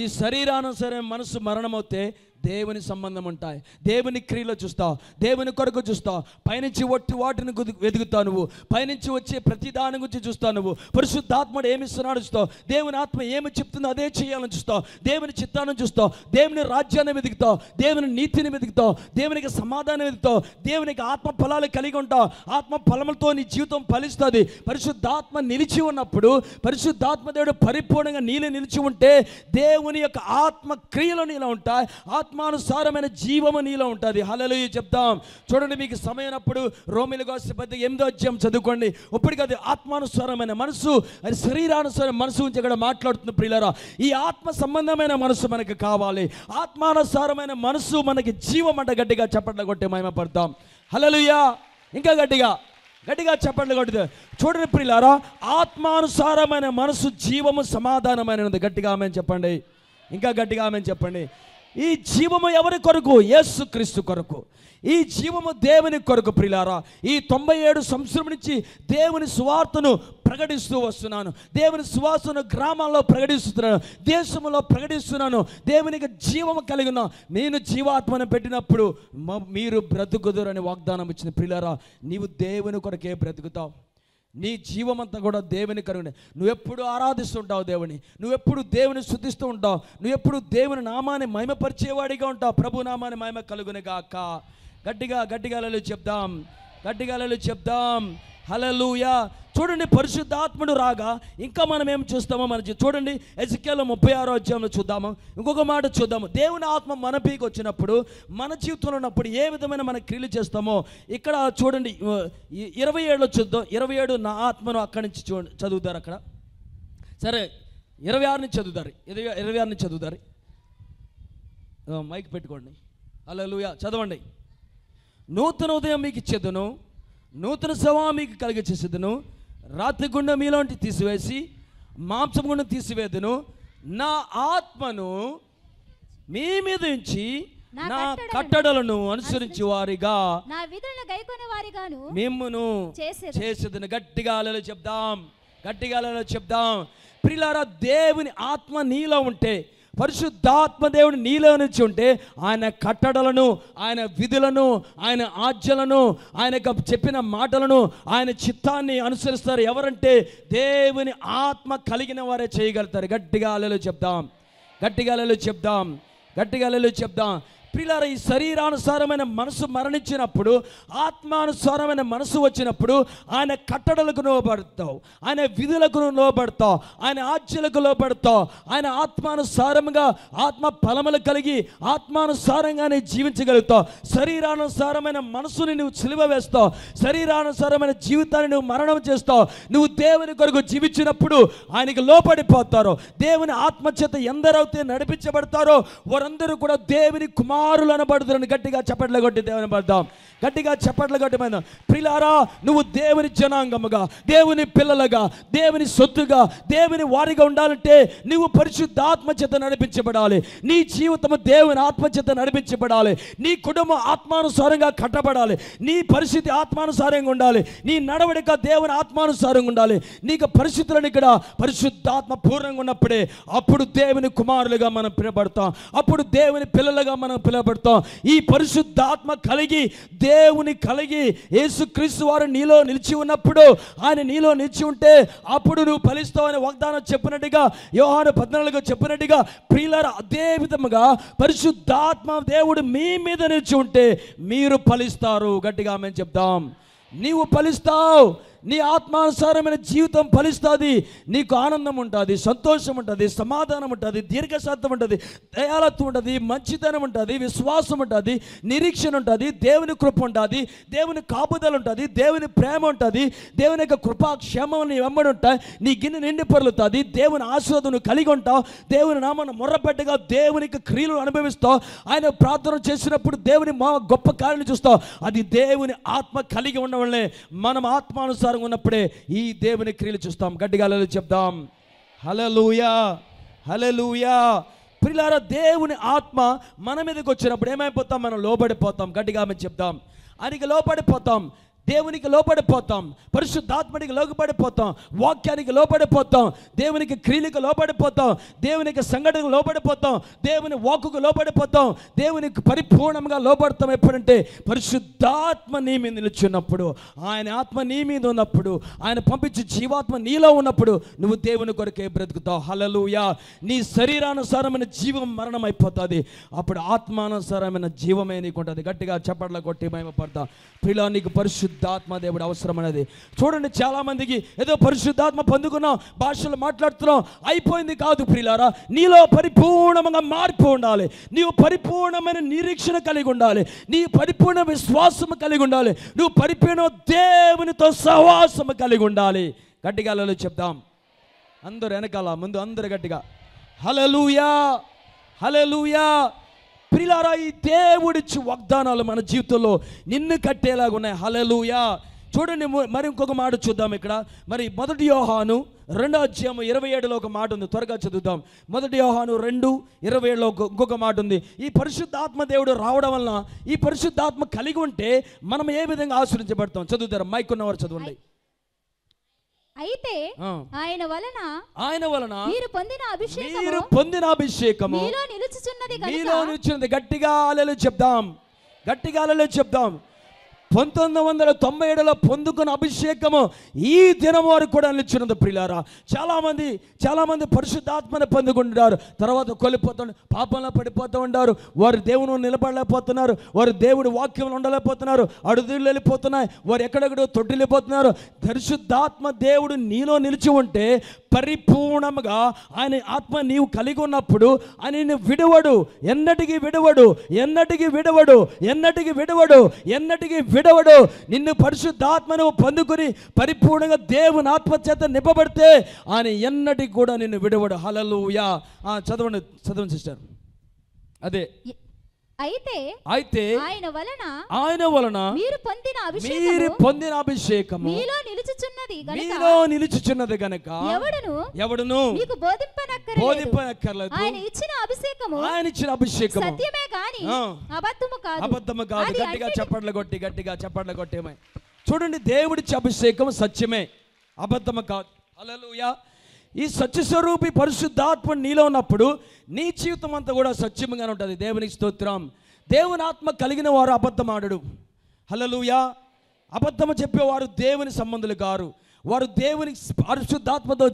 A: ఈ శరీరానుసరమైన మనస్సు మరణం అవుతే దేవుని సంబంధం ఉంటాయి దేవుని క్రియలో చూస్తావు దేవుని కొరకు చూస్తావు పైనుంచి ఒట్టి వాటిని వెతుకుతావు నువ్వు పైనుంచి వచ్చే ప్రతి దాని గురించి చూస్తావు నువ్వు పరిశుద్ధాత్ముడు ఏమిస్తున్నాడు చూస్తావు దేవుని ఆత్మ ఏమి చెప్తుందో అదే చేయాలని చూస్తావు దేవుని చిత్తాన్ని చూస్తావు దేవుని రాజ్యాన్ని వెతుకుతావు దేవుని నీతిని వెతుకుతావు దేవునికి సమాధానం వెతుకుతావు దేవునికి ఆత్మ ఫలాలు కలిగి ఉంటావు ఆత్మ ఫలములతో నీ జీవితం ఫలిస్తుంది పరిశుద్ధాత్మ నిలిచి ఉన్నప్పుడు పరిశుద్ధాత్మ దేవుడు పరిపూర్ణంగా నీళ్ళు నిలిచి ఉంటే దేవుని యొక్క ఆత్మ క్రియలు నీలో ఉంటాయి ఆత్మ ఆత్మానుసారమైన జీవము నీలో ఉంటుంది హలలు చెప్తాం చూడండి మీకు రోమిలు రోమిల పెద్ద ఎనిమిదో అధ్యాయం చదువుకోండి ఇప్పటికీ అది ఆత్మానుసారమైన మనసు అది శరీరానుసారమైన మనసు గురించి అక్కడ మాట్లాడుతుంది ప్రియులరా ఈ ఆత్మ సంబంధమైన మనసు మనకు కావాలి ఆత్మానుసారమైన మనసు మనకి జీవం అంట గట్టిగా కొట్టే కొట్టి పడతాం హలలుయా ఇంకా గట్టిగా గట్టిగా చెప్పండి కొట్టి చూడండి ప్రియులారా ఆత్మానుసారమైన మనసు జీవము సమాధానమైనది గట్టిగా ఆమె చెప్పండి ఇంకా గట్టిగా ఆమె చెప్పండి ఈ జీవము ఎవరి కొరకు యేసు క్రీస్తు కొరకు ఈ జీవము దేవుని కొరకు ప్రిలారా ఈ తొంభై ఏడు సంవత్సరం నుంచి దేవుని సువార్తను ప్రకటిస్తూ వస్తున్నాను దేవుని సువాసను గ్రామాల్లో ప్రకటిస్తున్నాను దేశంలో ప్రకటిస్తున్నాను దేవునికి జీవము కలిగిన నేను జీవాత్మను పెట్టినప్పుడు మీరు బ్రతుకుదురని వాగ్దానం ఇచ్చిన ప్రిలారా నీవు దేవుని కొరకే బ్రతుకుతావు నీ జీవమంతా కూడా దేవుని కరుగునే నువ్వెప్పుడు ఆరాధిస్తుంటావు దేవుని నువ్వెప్పుడు దేవుని శుద్ధిస్తూ ఉంటావు నువ్వెప్పుడు దేవుని నామాన్ని మహిమపరిచేవాడిగా ఉంటావు ప్రభు నామాన్ని మహిమ కలుగునే గాక గట్టిగా గట్టిగా చెప్దాం గట్టిగా చెప్దాం హలలుయా చూడండి పరిశుద్ధాత్ముడు రాగా ఇంకా మనం ఏం చూస్తామో మన చూడండి ఎజకేల ముప్పై ఆరో అధ్యాయంలో చూద్దాము ఇంకొక మాట చూద్దాము దేవుని ఆత్మ మన పీకి వచ్చినప్పుడు మన జీవితంలో ఉన్నప్పుడు ఏ విధమైన మన క్రియలు చేస్తామో ఇక్కడ చూడండి ఇరవై ఏడులో చూద్దాం ఇరవై ఏడు నా ఆత్మను అక్కడి నుంచి చూ చదువుతారు అక్కడ సరే ఇరవై ఆరు నుంచి చదువుతారు ఇరవై ఇరవై ఆరుని చదువుతారు మైక్ పెట్టుకోండి అలా లూయా చదవండి నూతన ఉదయం మీకు ఇచ్చేదను నూతన సభ మీకు కలిగ చేసేదను రాత్రి గుండె మీలోంటి తీసివేసి మాంసం గుండె తీసివేదును నా ఆత్మను మీ మీద నుంచి నా కట్టడలను అనుసరించి వారిగా
B: మిమ్మను
A: మిమ్మును చేసేది గట్టిగా అలలో చెప్దాం గట్టిగా అలలో చెప్దాం ప్రిలారా దేవుని ఆత్మ నీలో ఉంటే పరిశుద్ధాత్మ దేవుడు నీలో నుంచి ఉంటే ఆయన కట్టడలను ఆయన విధులను ఆయన ఆజ్యలను ఆయన చెప్పిన మాటలను ఆయన చిత్తాన్ని అనుసరిస్తారు ఎవరంటే దేవుని ఆత్మ కలిగిన వారే చేయగలుగుతారు గట్టిగా అలలు చెప్దాం గట్టిగా అలలు చెప్దాం గట్టిగా అలలు చెప్దాం ప్రిలార ఈ శరీరానుసారమైన మనసు మరణించినప్పుడు ఆత్మానుసారమైన మనసు వచ్చినప్పుడు ఆయన కట్టడలకు లోబడతావు ఆయన విధులకు లోబడతావు ఆయన ఆజ్యలకు లోబడతావు ఆయన ఆత్మానుసారంగా ఆత్మ ఫలములు కలిగి ఆత్మానుసారంగానే జీవించగలుగుతావు శరీరానుసారమైన మనసుని నువ్వు చిలువ వేస్తావు శరీరానుసారమైన జీవితాన్ని నువ్వు మరణం చేస్తావు నువ్వు దేవుని కొరకు జీవించినప్పుడు ఆయనకి లోపడిపోతారు దేవుని ఆత్మచేత ఎందరైతే నడిపించబడతారో వారందరూ కూడా దేవుని కుమార్ కుమారులు అనబడుతున్నాను గట్టిగా చప్పట్లు కొట్టి దేవుని పడతాం గట్టిగా చప్పట్లు కొట్టి ప్రిలారా నువ్వు దేవుని జనాంగముగా దేవుని పిల్లలుగా దేవుని సొత్తుగా దేవుని వారిగా ఉండాలంటే నువ్వు పరిశుద్ధ ఆత్మచేత నడిపించబడాలి నీ జీవితము దేవుని ఆత్మచేత నడిపించబడాలి నీ కుటుంబం ఆత్మానుసారంగా కట్టబడాలి నీ పరిస్థితి ఆత్మానుసారంగా ఉండాలి నీ నడవడిక దేవుని ఆత్మానుసారంగా ఉండాలి నీకు పరిస్థితులను ఇక్కడ పరిశుద్ధాత్మ పూర్ణంగా ఉన్నప్పుడే అప్పుడు దేవుని కుమారులుగా మనం పిలబడతాం అప్పుడు దేవుని పిల్లలుగా మనం పిలువబడతాం ఈ పరిశుద్ధాత్మ కలిగి దేవుని కలిగి యేసుక్రీస్తు వారు నీలో నిలిచి ఉన్నప్పుడు ఆయన నీలో నిలిచి ఉంటే అప్పుడు నువ్వు ఫలిస్తావు అని వాగ్దానం చెప్పినట్టుగా యోహాను పద్నాలుగు చెప్పినట్టుగా ప్రియులారు అదే విధముగా పరిశుద్ధాత్మ దేవుడు మీ మీద నిలిచి ఉంటే మీరు ఫలిస్తారు గట్టిగా మేము చెప్తాం నీవు ఫలిస్తావు నీ ఆత్మానుసారమైన జీవితం ఫలిస్తుంది నీకు ఆనందం ఉంటుంది సంతోషం ఉంటుంది సమాధానం ఉంటుంది దీర్ఘశాంతం ఉంటుంది దయాలత్వం ఉంటుంది మంచితనం ఉంటుంది విశ్వాసం ఉంటుంది నిరీక్షణ ఉంటుంది దేవుని కృప ఉంటుంది దేవుని కాపుదలు ఉంటుంది దేవుని ప్రేమ ఉంటుంది దేవుని యొక్క కృపాక్షేమం క్షేమం నీ వెంబడి ఉంటాయి నీ గిన్నె నిండి పరులుతుంది దేవుని ఆశీర్వాదం కలిగి ఉంటావు దేవుని నామను మొర్రపెట్టగా దేవునికి క్రియలు అనుభవిస్తావు ఆయన ప్రార్థన చేసినప్పుడు దేవుని మా గొప్ప కార్యం చూస్తావు అది దేవుని ఆత్మ కలిగి ఉండవల్లే మనం ఆత్మానుసారం ఆధారంగా ఉన్నప్పుడే ఈ దేవుని క్రియలు చూస్తాం గట్టిగా చెప్దాం హలలుయా హలలుయా ప్రిలారా దేవుని ఆత్మ మన మీదకి వచ్చినప్పుడు ఏమైపోతాం మనం లోబడిపోతాం గడ్డిగా మేము చెప్దాం ఆయనకి లోపడిపోతాం దేవునికి లోపడిపోతాం పరిశుద్ధాత్మడికి లోపడిపోతాం వాక్యానికి లోపడిపోతాం దేవునికి క్రియలకు లోపడిపోతాం దేవునికి సంఘటనకు లోపడిపోతాం దేవుని వాకుకు లోపడిపోతాం దేవునికి పరిపూర్ణంగా లోపడతాం ఎప్పుడంటే పరిశుద్ధాత్మ నీ మీద నిలుచున్నప్పుడు ఆయన ఆత్మ నీ మీద ఉన్నప్పుడు ఆయన పంపించి జీవాత్మ నీలో ఉన్నప్పుడు నువ్వు దేవుని కొరకే బ్రతుకుతావు హలలుయా నీ శరీరానుసారమైన జీవం మరణం అయిపోతుంది అప్పుడు ఆత్మానుసారమైన జీవమే నీకుంటుంది గట్టిగా చప్పట్ల కొట్టి మేమపడతాం పిల్ల నీకు పరిశుద్ధ పరిశుద్ధాత్మ దేవుడు అవసరమైనది చూడండి చాలామందికి ఏదో పరిశుద్ధాత్మ పొందుకున్నాం భాషలు మాట్లాడుతున్నాం అయిపోయింది కాదు ప్రియులారా నీలో పరిపూర్ణంగా మార్పు ఉండాలి నీవు పరిపూర్ణమైన నిరీక్షణ కలిగి ఉండాలి నీ పరిపూర్ణ విశ్వాసము కలిగి ఉండాలి నువ్వు పరిపూర్ణ దేవునితో సహవాసము కలిగి ఉండాలి గట్టిగాలలో చెప్దాం అందరు వెనకాల ముందు అందరు గట్టిగా హలలుయా హలలుయా ప్రిలారా ఈ దేవుడిచ్చి వాగ్దానాలు మన జీవితంలో నిన్ను కట్టేలాగా ఉన్నాయి హలలుయా చూడండి మరి ఇంకొక మాట చూద్దాం ఇక్కడ మరి మొదటి యోహాను రెండో అధ్యాయం ఇరవై ఏడులో ఒక మాట ఉంది త్వరగా చదువుదాం మొదటి యోహాను రెండు ఇరవై ఏడులో ఇంకొక మాట ఉంది ఈ పరిశుద్ధాత్మ దేవుడు రావడం వలన ఈ పరిశుద్ధాత్మ కలిగి ఉంటే మనం ఏ విధంగా ఆశ్రయించబడతాం చదువుతారు మైకున్నవారు ఉన్నవారు చదవండి
B: అయితే ఆయన వలన
A: ఆయన వలన మీరు
B: పొందిన అభిషేకం మీరు
A: పొందిన అభిషేకం మీలో
B: నిలుచుచున్నది మీలో
A: నిలుచున్నది గట్టిగా అలలు చెప్దాం గట్టిగా అలలు చెప్దాం పంతొమ్మిది వందల తొంభై ఏడులో పొందుకున్న అభిషేకము ఈ దినం వరకు కూడా నిలిచినది ప్రియులారా చాలామంది చాలామంది పరిశుద్ధాత్మని పొందుకుంటున్నారు తర్వాత కొలిపోతూ పాపంలో పడిపోతూ ఉంటారు వారు దేవుని నిలబడలేకపోతున్నారు వారు దేవుడి వాక్యములు ఉండలేకపోతున్నారు అడుగులు వెళ్ళిపోతున్నాయి వారు ఎక్కడెక్కడో తొట్టిల్లిపోతున్నారు పరిశుద్ధాత్మ దేవుడు నీలో నిలిచి ఉంటే పరిపూర్ణంగా ఆయన ఆత్మ నీవు కలిగి ఉన్నప్పుడు ఆయన విడవడు ఎన్నటికీ విడవడు ఎన్నటికి విడవడు ఎన్నటికి విడవడు ఎన్నటికి విడవడు నిన్ను పరిశుద్ధాత్మను పొందుకుని పరిపూర్ణంగా దేవుని చేత నింపబడితే ఆయన ఎన్నటికి కూడా నిన్ను విడవడు హలలుయా చదవండి చదవండి సిస్టర్ అదే అయితే అయితే ఆయన వలన ఆయన వలన
B: మీరు పొందిన అభిషేకం మీరు
A: పొందిన అభిషేకం మీలో
B: నిలుచుచున్నది గనుక మీలో
A: నిలుచుచున్నది గనుక ఎవడును మీకు
B: ఆయన ఇచ్చిన అభిషేకము ఆయన ఇచ్చిన అభిషేకం సత్యమే గాని అబద్ధము కాదు అబద్ధము కాదు గట్టిగా
A: చెప్పట్ల కొట్టి గట్టిగా చెప్పట్ల కొట్టేమై చూడండి దేవుడిచ్చే అభిషేకం సత్యమే అబద్ధము కాదు హల్లెలూయా ఈ సత్యస్వరూపి పరిశుద్ధాత్మ నీలో ఉన్నప్పుడు నీ జీవితం అంతా కూడా సత్యంగానే ఉంటుంది దేవునికి స్తోత్రం దేవుని ఆత్మ కలిగిన వారు అబద్ధం ఆడడు హలలుయా అబద్ధము చెప్పేవారు దేవుని సంబంధులు కారు వారు దేవుని పరిశుద్ధాత్మతో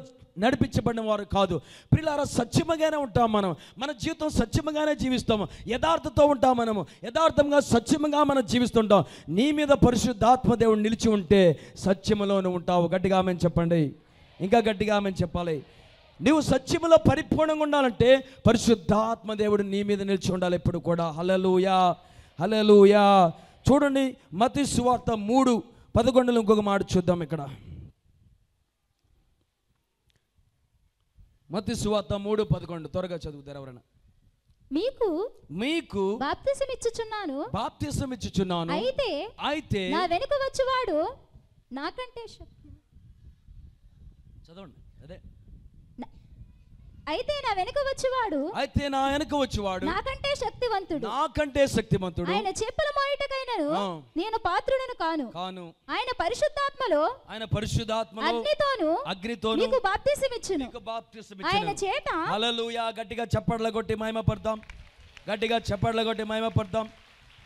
A: నడిపించబడిన వారు కాదు పిల్లారా సత్యమగానే ఉంటాం మనం మన జీవితం సత్యమగానే జీవిస్తాము యథార్థతో ఉంటాం మనము యథార్థంగా సత్యముగా మనం జీవిస్తుంటాం నీ మీద పరిశుద్ధాత్మ దేవుడు నిలిచి ఉంటే సత్యములోనే ఉంటావు గట్టిగా ఆమె చెప్పండి ఇంకా గట్టిగా ఆమె చెప్పాలి నీవు సత్యములో పరిపూర్ణంగా ఉండాలంటే పరిశుద్ధాత్మ దేవుడు నీ మీద నిలిచి ఉండాలి ఇప్పుడు కూడా హలలుయా హలలుయా చూడండి మతి సువార్త మూడు పదకొండులో ఇంకొక మాట చూద్దాం ఇక్కడ మతి సువార్త మూడు పదకొండు త్వరగా చదువుతారు ఎవరైనా మీకు మీకు బాప్తిసం
B: ఇచ్చుచున్నాను
A: బాప్తిసం ఇచ్చుచున్నాను అయితే అయితే నా
B: వెనుక వచ్చేవాడు నాకంటే
A: చదవండి అదే
B: అయితే నా వెనుక వచ్చేవాడు అయితే నా వెనుక వచ్చేవాడు నాకంటే శక్తివంతుడు నాకంటే శక్తివంతుడు ఆయన చెప్పుల మోయటకైనను నేను పాత్రుడను కాను కాను ఆయన పరిశుద్ధాత్మలో
A: ఆయన పరిశుద్ధాత్మలో అగ్నితోను అగ్నితోను నీకు
B: బాప్తిసం ఇచ్చును నీకు బాప్తిసం ఇచ్చును ఆయన చేత
A: హల్లెలూయా గట్టిగా చప్పట్లు కొట్టి మహిమ పడదాం గట్టిగా చప్పట్లు కొట్టి మహిమ పడదాం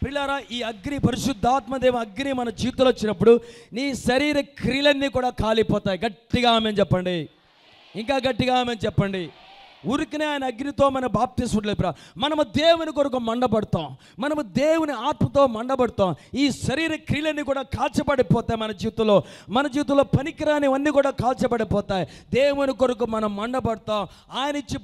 A: పిల్లరా ఈ అగ్ని పరిశుద్ధాత్మదేవ అగ్ని మన జీవితంలో వచ్చినప్పుడు నీ శరీర క్రియలన్నీ కూడా కాలిపోతాయి గట్టిగా ఆమె చెప్పండి ఇంకా గట్టిగా ఆమె చెప్పండి ఉరికినే ఆయన అగ్నితో మన బాప్తిసుడు లేపురా మనము దేవుని కొరకు మండబడతాం మనము దేవుని ఆత్మతో మండబడతాం ఈ శరీర క్రియలన్నీ కూడా కాల్చబడిపోతాయి మన జీవితంలో మన జీవితంలో పనికిరానివన్నీ కూడా కాల్చబడిపోతాయి దేవుని కొరకు మనం మండబడతాం ఆయన ఇచ్చి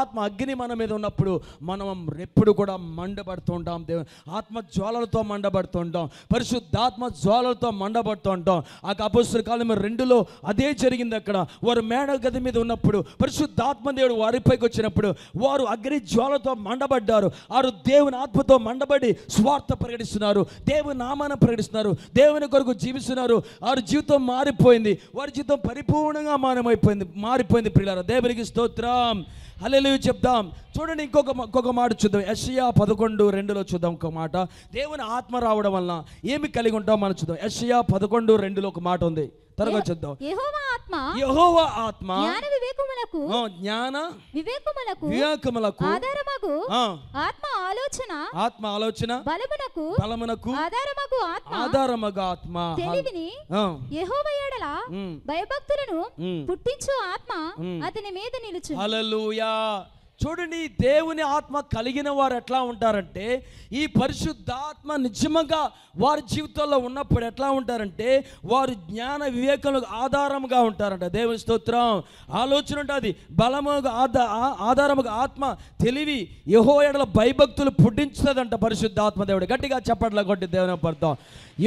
A: ఆత్మ అగ్ని మన మీద ఉన్నప్పుడు మనం ఎప్పుడు కూడా మండబడుతుంటాం దేవుని ఆత్మ జ్వాలలతో మండబడుతుంటాం పరిశుద్ధాత్మ జ్వాలలతో మండబడుతుంటాం ఆ అపస్తుల కాలం రెండులో అదే జరిగింది అక్కడ వారు మేడ గది మీద ఉన్నప్పుడు పరిశుద్ధాత్మ దేవుడు వారి పైకి వచ్చినప్పుడు వారు అగ్ని జ్వాలతో మండబడ్డారు వారు దేవుని ఆత్మతో మండబడి స్వార్థ ప్రకటిస్తున్నారు దేవుని నామాన ప్రకటిస్తున్నారు దేవుని కొరకు జీవిస్తున్నారు వారి జీవితం మారిపోయింది వారి జీవితం పరిపూర్ణంగా మానమైపోయింది మారిపోయింది ప్రియులారా దేవునికి స్తోత్రం హలో చెప్దాం చూడండి ఇంకొక ఇంకొక మాట చూద్దాం ఎస్యా పదకొండు రెండులో చూద్దాం ఒక మాట దేవుని ఆత్మ రావడం వలన ఏమి కలిగి ఉంటాం మనం చూద్దాం ఎస్యా పదకొండు రెండులో ఒక మాట ఉంది
B: ఆత్మ ఆలోచన
A: ఆలోచన ఆత్మ
B: భయభక్తులను పుట్టించు ఆత్మ అతని మీద నిలుచు హల్లెలూయా
A: చూడండి దేవుని ఆత్మ కలిగిన వారు ఎట్లా ఉంటారంటే ఈ పరిశుద్ధ ఆత్మ నిజంగా వారి జీవితంలో ఉన్నప్పుడు ఎట్లా ఉంటారంటే వారు జ్ఞాన వివేకములకు ఆధారముగా ఉంటారంట దేవుని స్తోత్రం ఆలోచన ఉంటుంది బలముగా ఆధా ఆధారముగా ఆత్మ తెలివి యహో ఎడల భయభక్తులు పుట్టించుతుందంట పరిశుద్ధాత్మ దేవుడు గట్టిగా చెప్పట్ల కొట్టి దేవుని పడతాం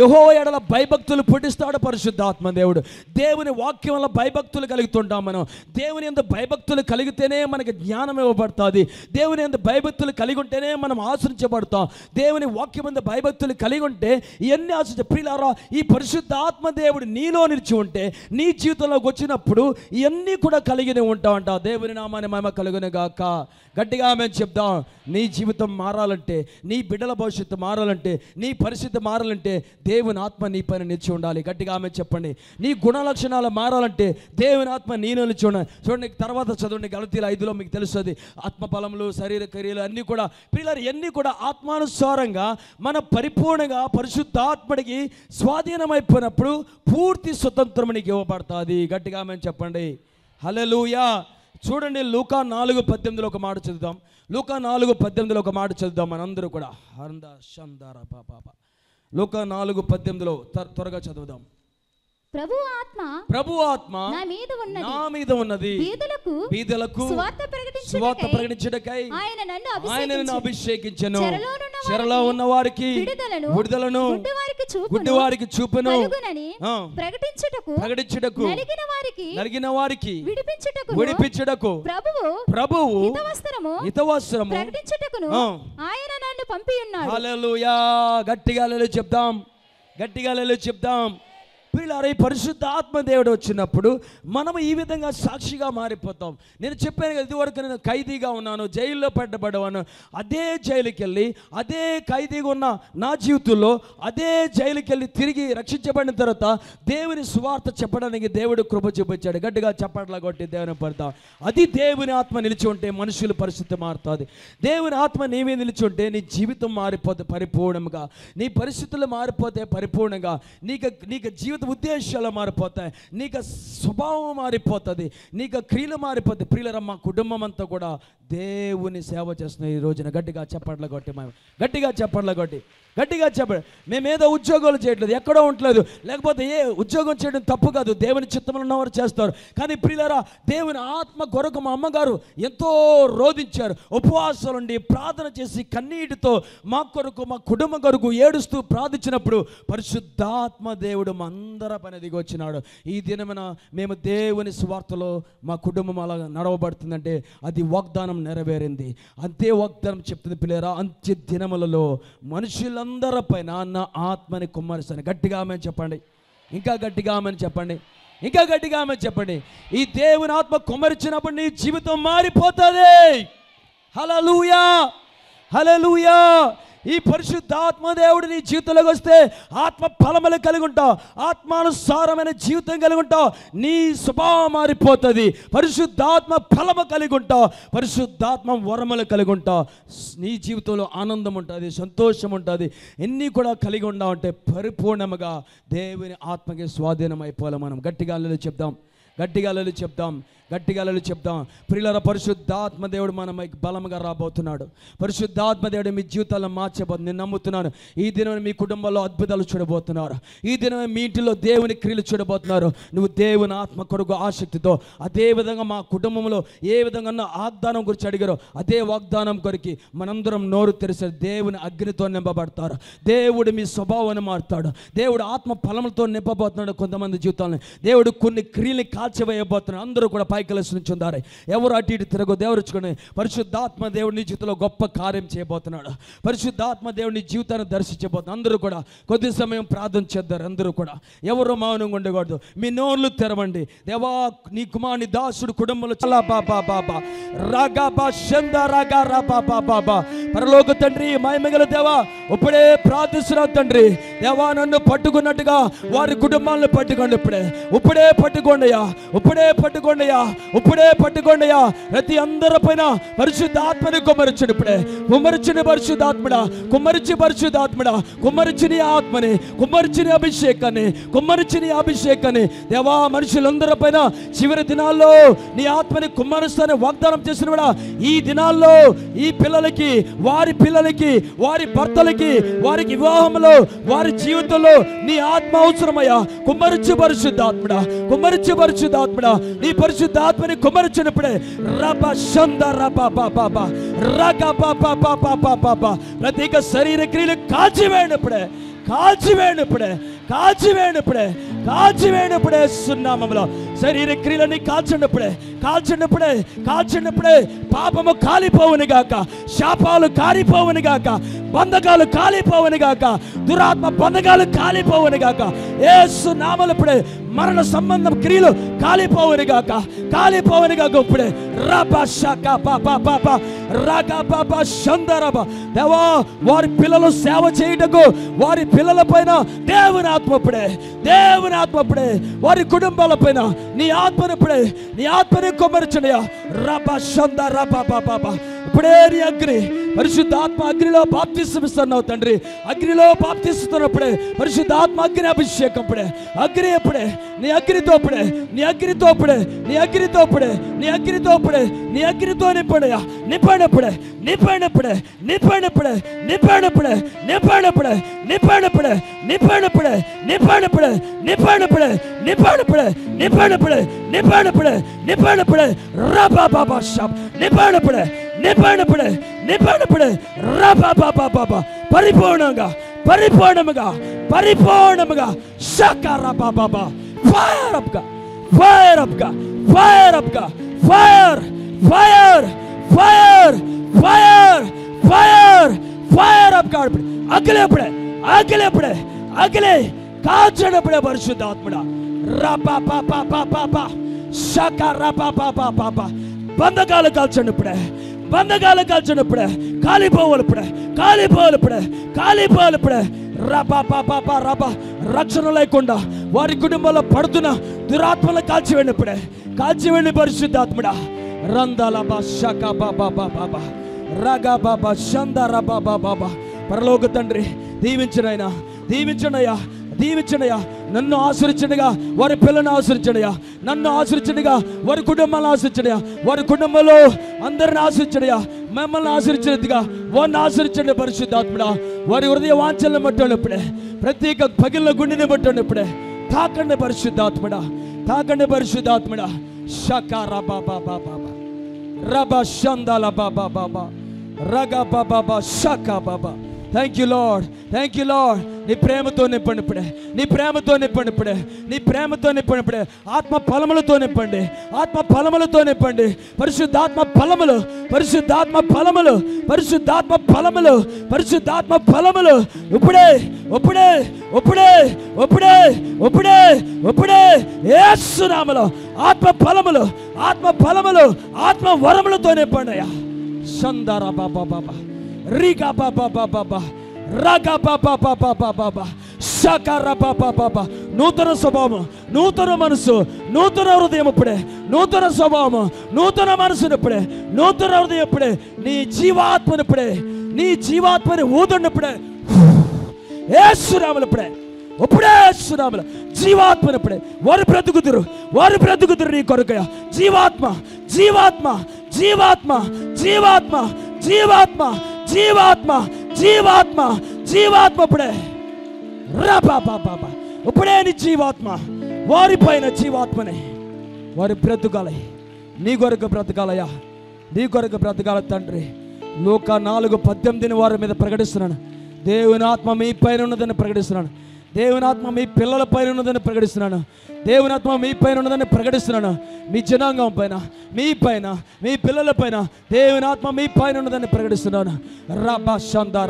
A: యహో ఎడల భయభక్తులు పుట్టిస్తాడు పరిశుద్ధాత్మ దేవుడు దేవుని వాక్యం వల్ల భయభక్తులు కలుగుతుంటాం మనం దేవుని ఎంత భయభక్తులు కలిగితేనే మనకి జ్ఞానం ఇవ్వబడు ఆశీర్వదించబడుతుంది దేవుని అంత భయభక్తులు కలిగి ఉంటేనే మనం ఆశ్రయించబడతాం దేవుని వాక్యం అంత భయభక్తులు కలిగి ఉంటే ఇవన్నీ ఆశ్రయించ ప్రియులారా ఈ పరిశుద్ధ ఆత్మదేవుడు నీలో నిలిచి ఉంటే నీ జీవితంలోకి వచ్చినప్పుడు ఇవన్నీ కూడా కలిగినే ఉంటామంట దేవుని నామాన్ని మేమ కలుగునే గాక గట్టిగా మేము చెప్దాం నీ జీవితం మారాలంటే నీ బిడ్డల భవిష్యత్తు మారాలంటే నీ పరిస్థితి మారాలంటే దేవుని ఆత్మ నీ పైన నిలిచి ఉండాలి గట్టిగా ఆమె చెప్పండి నీ గుణలక్షణాలు మారాలంటే దేవుని ఆత్మ నీలో నిలిచి ఉండాలి చూడండి తర్వాత చదవండి గలతీల ఐదులో మీకు తెలుస్తుంది ఆత్మబలములు శరీర క్రియలు అన్నీ కూడా పిల్లలు ఇవన్నీ కూడా ఆత్మానుసారంగా మన పరిపూర్ణంగా ఆత్మడికి స్వాధీనమైపోయినప్పుడు పూర్తి స్వతంత్రమునికి ఇవ్వబడుతుంది గట్టిగా మేము చెప్పండి హలెలుయా చూడండి లూకా నాలుగు పద్దెనిమిదిలో ఒక మాట చదువుదాం లూకా నాలుగు పద్దెనిమిదిలో ఒక మాట చదువుదాం మనందరూ కూడా హరంద షందార పాప లూకా నాలుగు పద్దెనిమిదిలో త్వరగా చదువుదాం
B: ప్రభు ఆత్మ
A: ప్రభు ఆత్మ నా మీద ఉన్నది నా మీద ఉన్నది స్వార్థ స్వార్థ ఆయన నన్ను అభిషేకించను ఆయన నన్ను చెరలో ఉన్న వారికి విడుదలను విడుదలను చూపును చూపును కలుగునని
B: ప్రకటించుటకు ప్రకటించుటకు నలిగిన వారికి నలిగిన వారికి విడిపించుటకు విడిపించుటకు ప్రభువు ప్రభువు హితవస్త్రము హితవస్త్రము ప్రకటించుటకును ఆయన నన్ను హల్లెలూయా
A: గట్టిగా హల్లెలూయా చెప్దాం గట్టిగా హల్లెలూయా చెప్దాం పిల్లారై పరిశుద్ధ ఆత్మదేవుడు వచ్చినప్పుడు మనం ఈ విధంగా సాక్షిగా మారిపోతాం నేను చెప్పాను కదా ఇదివరకు నేను ఖైదీగా ఉన్నాను జైల్లో పెట్టబడవాను అదే జైలుకి వెళ్ళి అదే ఖైదీగా ఉన్న నా జీవితంలో అదే జైలుకి వెళ్ళి తిరిగి రక్షించబడిన తర్వాత దేవుని స్వార్థ చెప్పడానికి దేవుడు కృప చూపించాడు గట్టిగా చెప్పట్లా కొట్టి దేవుని పడతాం అది దేవుని ఆత్మ నిలిచి ఉంటే మనుషుల పరిస్థితి మారుతుంది దేవుని ఆత్మ నీవే నిలిచి ఉంటే నీ జీవితం మారిపోతే పరిపూర్ణంగా నీ పరిస్థితులు మారిపోతే పరిపూర్ణంగా నీకు నీకు జీవితం జీవిత ఉద్దేశాలు మారిపోతాయి నీకు స్వభావం మారిపోతుంది నీకు క్రియలు మారిపోతుంది ప్రియులరా మా కుటుంబం అంతా కూడా దేవుని సేవ చేస్తున్నాయి ఈ రోజున గట్టిగా చెప్పట్ల కొట్టి మేము గట్టిగా చెప్పట్ల కొట్టి గట్టిగా చెప్పండి మేమేదో ఉద్యోగాలు చేయట్లేదు ఎక్కడో ఉండలేదు లేకపోతే ఏ ఉద్యోగం చేయడం తప్పు కాదు దేవుని చిత్తంలో ఉన్నవారు చేస్తారు కానీ ప్రియులరా దేవుని ఆత్మ కొరకు మా అమ్మగారు ఎంతో రోధించారు ఉపవాసాలుండి ప్రార్థన చేసి కన్నీటితో మా కొరకు మా కుటుంబం కొరకు ఏడుస్తూ ప్రార్థించినప్పుడు పరిశుద్ధాత్మ దేవుడు మా సుందర పని దిగి వచ్చినాడు ఈ దినమున మేము దేవుని స్వార్థలో మా కుటుంబం అలా నడవబడుతుందంటే అది వాగ్దానం నెరవేరింది అంతే వాగ్దానం చెప్తుంది పిల్లరా అంత్య దినములలో మనుషులందరి పైన నా ఆత్మని కుమ్మరిస్తాను గట్టిగా ఆమె చెప్పండి ఇంకా గట్టిగా ఆమె చెప్పండి ఇంకా గట్టిగా ఆమె చెప్పండి ఈ దేవుని ఆత్మ కుమ్మరించినప్పుడు నీ జీవితం మారిపోతుంది హలలుయా హలలుయా ఈ పరిశుద్ధాత్మదేవుడు నీ జీవితంలోకి వస్తే ఆత్మ ఫలములు కలిగి ఉంటావు ఆత్మానుసారమైన జీవితం కలిగి ఉంటావు నీ స్వభావం మారిపోతుంది పరిశుద్ధాత్మ ఫలము కలిగి ఉంటావు పరిశుద్ధాత్మ వరములు కలిగి ఉంటావు నీ జీవితంలో ఆనందం ఉంటుంది సంతోషం ఉంటుంది ఎన్ని కూడా కలిగి ఉండవు అంటే పరిపూర్ణముగా దేవుని ఆత్మకి స్వాధీనం అయిపోవాలి మనం గట్టిగా చెప్దాం గట్టిగా చెప్దాం గట్టిగాలలు చెప్దాం ప్రియుల పరిశుద్ధాత్మ దేవుడు మన బలంగా రాబోతున్నాడు పరిశుద్ధాత్మ దేవుడు మీ జీవితాలను మార్చబోతుంది నేను నమ్ముతున్నాను ఈ దినం మీ కుటుంబంలో అద్భుతాలు చూడబోతున్నారు ఈ దినం మీ ఇంటిలో దేవుని క్రియలు చూడబోతున్నారు నువ్వు దేవుని ఆత్మ కొరకు ఆసక్తితో అదే విధంగా మా కుటుంబంలో ఏ విధంగా వాగ్దానం గురించి అడిగారో అదే వాగ్దానం కొరికి మనందరం నోరు తెరిసే దేవుని అగ్నితో నింపబడతారు దేవుడు మీ స్వభావాన్ని మారుతాడు దేవుడు ఆత్మ ఫలములతో నింపబోతున్నాడు కొంతమంది జీవితాలను దేవుడు కొన్ని క్రియలు కాల్చివేయబోతున్నాడు అందరూ కూడా పైకల నుంచి ఉందారు ఎవరు అటు ఇటు తిరగో దేవురుచుకొని పరిశుద్ధాత్మ దేవుడిని జీవితంలో గొప్ప కార్యం చేయబోతున్నాడు పరిశుద్ధాత్మ దేవుడిని జీవితాన్ని దర్శించబోతున్నాడు అందరూ కూడా కొద్ది సమయం ప్రార్థన చేద్దారు అందరూ కూడా ఎవరు మౌనంగా ఉండకూడదు మీ నోళ్ళు తెరవండి దేవా నీ కుమారుని దాసుడు కుటుంబంలో చాలా బాబా బాబా రాగా బా చంద రాగా రా బాబా బాబా పరలోక తండ్రి మాయమిగల దేవా ఇప్పుడే ప్రార్థిస్తున్నా తండ్రి దేవా నన్ను పట్టుకున్నట్టుగా వారి కుటుంబాలను పట్టుకోండి ఇప్పుడే ఇప్పుడే పట్టుకోండియా ఇప్పుడే పట్టుకోండియా ఇప్పుడే పట్టుకోండి అయ్యా ప్రతి అందరి పైన పరిశుద్ధాత్మని కుమ్మరించండి ఇప్పుడే కుమరిచిని పరిశుద్ధాత్మడ కుమరిచి పరిశుద్ధాత్మడ కుమరిచిని ఆత్మని కుమరిచిని అభిషేకాన్ని కుమరిచిని అభిషేకాన్ని దేవా మనుషులందరి పైన చివరి దినాల్లో నీ ఆత్మని కుమరుస్తాను వాగ్దానం చేసిన ఈ దినాల్లో ఈ పిల్లలకి వారి పిల్లలకి వారి భర్తలకి వారికి వివాహంలో వారి జీవితంలో నీ ఆత్మ అవసరమయ్యా కుమరిచి పరిశుద్ధాత్మడ కుమరిచి పరిశుద్ధాత్మడ నీ పరిశుద్ధ పరిశుద్ధాత్మని కుమరించినప్పుడే రబ శంద రబ బాబా రగ బాబా బాబా బాబా ప్రతి ఒక్క శరీర క్రియలు కాల్చివేయనప్పుడే కాల్చివేయనప్పుడే కాల్చివేయనప్పుడే కాల్చివేయనప్పుడే సున్నామంలో శరీర క్రియలని కాల్చినప్పుడే కాల్చినప్పుడే కాల్చినప్పుడే పాపము కాలిపోవుని గాక శాపాలు కాలిపోవని గాక బంధకాలు కాలిపోవని గాక దురాత్మ బంధకాలు కాలిపోవని గాక ఏసు నామలప్పుడే మరణ సంబంధం క్రియలు కాలిపోవని గాక కాలిపోవని గాక ఇప్పుడే రబ దేవా వారి పిల్లలు సేవ చేయుటకు వారి పిల్లల పైన దేవుని ఆత్మ దేవుని ఆత్మ వారి కుటుంబాల పైన నీ ఆత్మను ఇప్పుడే నీ ఆత్మని కొమ్మరిచినయా రబా షంద రబా బాబా ప్రేరి అగ్ని పరిశుద్ధాత్మ అగ్నిలో బాప్తిస్తున్నవు తండ్రి అగ్నిలో బాప్తిస్తున్నప్పుడే పరిశుద్ధాత్మ అగ్ని అభిషేకం అప్పుడే అగ్ని ఎప్పుడే నీ అగ్నితో అప్పుడే నీ అగ్నితో అప్పుడే నీ అగ్నితో అప్పుడే నీ అగ్నితో అప్పుడే నీ అగ్నితో నింపడయా నింపడినప్పుడే నింపడినప్పుడే నింపడినప్పుడే నింపడినప్పుడే నింపడినప్పుడే నింపడినప్పుడే నింపడినప్పుడే నింపడినప్పుడే నింపడినప్పుడే నింపడినప్పుడే నింపడినప్పుడే నింపడినప్పుడే నింపడినప్పుడే రబా బాబా షాప్ నింపడినప్పుడే నింపబడి నింపబడి రబబబబబ పరిపూర్ణంగా పరిపూర్ణముగా పరిపూర్ణముగా షకరబబబ ఫైర్ అప్ గా ఫైర్ అప్ గా ఫైర్ అప్ గా fire fire fire fire fire fire up గా అగలే పడే అగలే పడే అగలే కాచడపడే పరిశుద్ధాత్మడ రబ పాప పాప పాప షకరబబబబ బంధకాలు కాల్చండి ఇప్పుడే ಬಂಧಗಾಲಕ್ಕಾಗಿ ಜನಪಡ ಖಾಲಿ ಪೋಲಪಡ ಖಾಲಿ ಪೋಲಪಡ ಖಾಲಿ ಪೋಲಪಡ రబా పాపా పా రబా రక్షణ లేకుండా వారి కుటుంబంలో పడుతున్న దురాత్మలు కాల్చి వెళ్ళిపడే కాల్చి వెళ్ళి పరిశుద్ధాత్మడా రందాల బా షకా బాబా బాబా రగా బాబా షందా రబా బాబా పరలోక తండ్రి దీవించనైనా దీవించనయ్యా దీవించండియా నన్ను ఆశ్రయించండిగా వారి పిల్లను ఆశ్రయించండియా నన్ను ఆశ్రయించండిగా వారి కుటుంబాలను ఆశ్రయించండియా వారి కుటుంబంలో అందరిని ఆశ్రయించండియా మిమ్మల్ని ఆశ్రయించినట్టుగా వారిని ఆశ్రయించండి పరిశుద్ధాత్మడ వారి హృదయ వాంచలను పట్టండి ఇప్పుడే ప్రత్యేక పగిలిన గుండెని పట్టండి ఇప్పుడే తాకండి పరిశుద్ధాత్మడ తాకండి పరిశుద్ధాత్మడ షకా రబా బాబా బాబా రబా షందాల బాబా బాబా రగా బాబా షకా బాబా thank you lord thank you lord నీ ప్రేమతో నింపండి నీ ప్రేమతో నింపండి నీ ప్రేమతో నింపండి ఆత్మ ఫలములతో నింపండి ఆత్మ ఫలములతో నింపండి పరిశుద్ధాత్మ ఫలములు పరిశుద్ధాత్మ ఫలములు పరిశుద్ధాత్మ ఫలములు పరిశుద్ధాత్మ ఫలములు ఇప్పుడే ఇప్పుడే ఇప్పుడే ఇప్పుడే ఇప్పుడే ఇప్పుడే ఏసునామలో ఆత్మ ఫలములు ఆత్మ ఫలములు ఆత్మ వరములతో నింపండి అయ్యా సందారా బాబా బాబా Riga Baba Baba Baba. Raga Baba Baba Baba Baba. Shakara Baba Baba. నూతన స్వభావం నూతన మనసు నూతన హృదయం ఇప్పుడే నూతన స్వభావం నూతన మనసును ఇప్పుడే నూతన హృదయం ఇప్పుడే నీ జీవాత్మను ఇప్పుడే నీ జీవాత్మని ఊదండి ఇప్పుడే ఏసురాములు ఇప్పుడే ఇప్పుడే సునాములు జీవాత్మను ఇప్పుడే వారు బ్రతుకుతురు వారు బ్రతుకుతురు నీ కొరకయ జీవాత్మ జీవాత్మ జీవాత్మ జీవాత్మ జీవాత్మ జీవాత్మ జీవాత్మ జీవాత్మ ఇప్పుడే రా పాపా ఇప్పుడే నీ జీవాత్మ వారిపైన జీవాత్మనే వారి బ్రతకాలి నీ కొరకు బ్రతకాలయ్యా నీ కొరకు బ్రతకాల తండ్రి లోక నాలుగు పద్దెనిమిదిని వారి మీద ప్రకటిస్తున్నాను దేవుని ఆత్మ మీ పైన ఉన్నదని ప్రకటిస్తున్నాను దేవునాత్మ మీ పిల్లల పైన ఉన్నదని ప్రకటిస్తున్నాను దేవునాత్మ మీ పైన ఉన్నదని ప్రకటిస్తున్నాను మీ జనాంగం పైన మీ పైన మీ పిల్లల పైన దేవునాత్మ మీ పైన ఉన్నదని ప్రకటిస్తున్నాను రాబా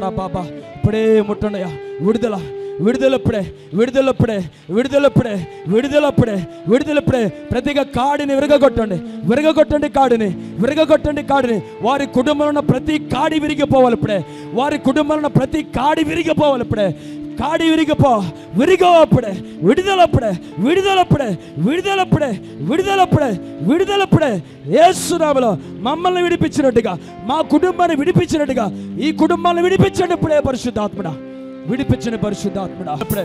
A: రా బాబా ఇప్పుడే ముట్టండియా విడుదల విడుదలప్పుడే విడుదలప్పుడే విడుదలప్పుడే విడుదలప్పుడే విడుదలప్పుడే ప్రతిగా కాడిని విరగగొట్టండి విరగగొట్టండి కాడిని విరగగొట్టండి కాడిని వారి కుటుంబంలో ప్రతి కాడి విరిగిపోవాలిప్పుడే వారి కుటుంబంలో ప్రతి కాడి విరిగిపోవాలిప్పుడే ಕಾಡಿ ವಿರಿಗಪ್ಪ ವಿರಿಗೋ ಪಡೆ ವಿಡುದಲ ಪಡೆ ವಿಡುದಲ ಪಡೆ విడుదల పడే విడుదల పడే విడుదల పడే ఏసునామలో మమ్మల్ని విడిపించినట్టుగా మా కుటుంబాన్ని విడిపించినట్టుగా ఈ కుటుంబాన్ని విడిపించండి ఇప్పుడే పరిశుద్ధాత్మడ విడిపించిన పరిశుద్ధాత్మడ అప్పుడే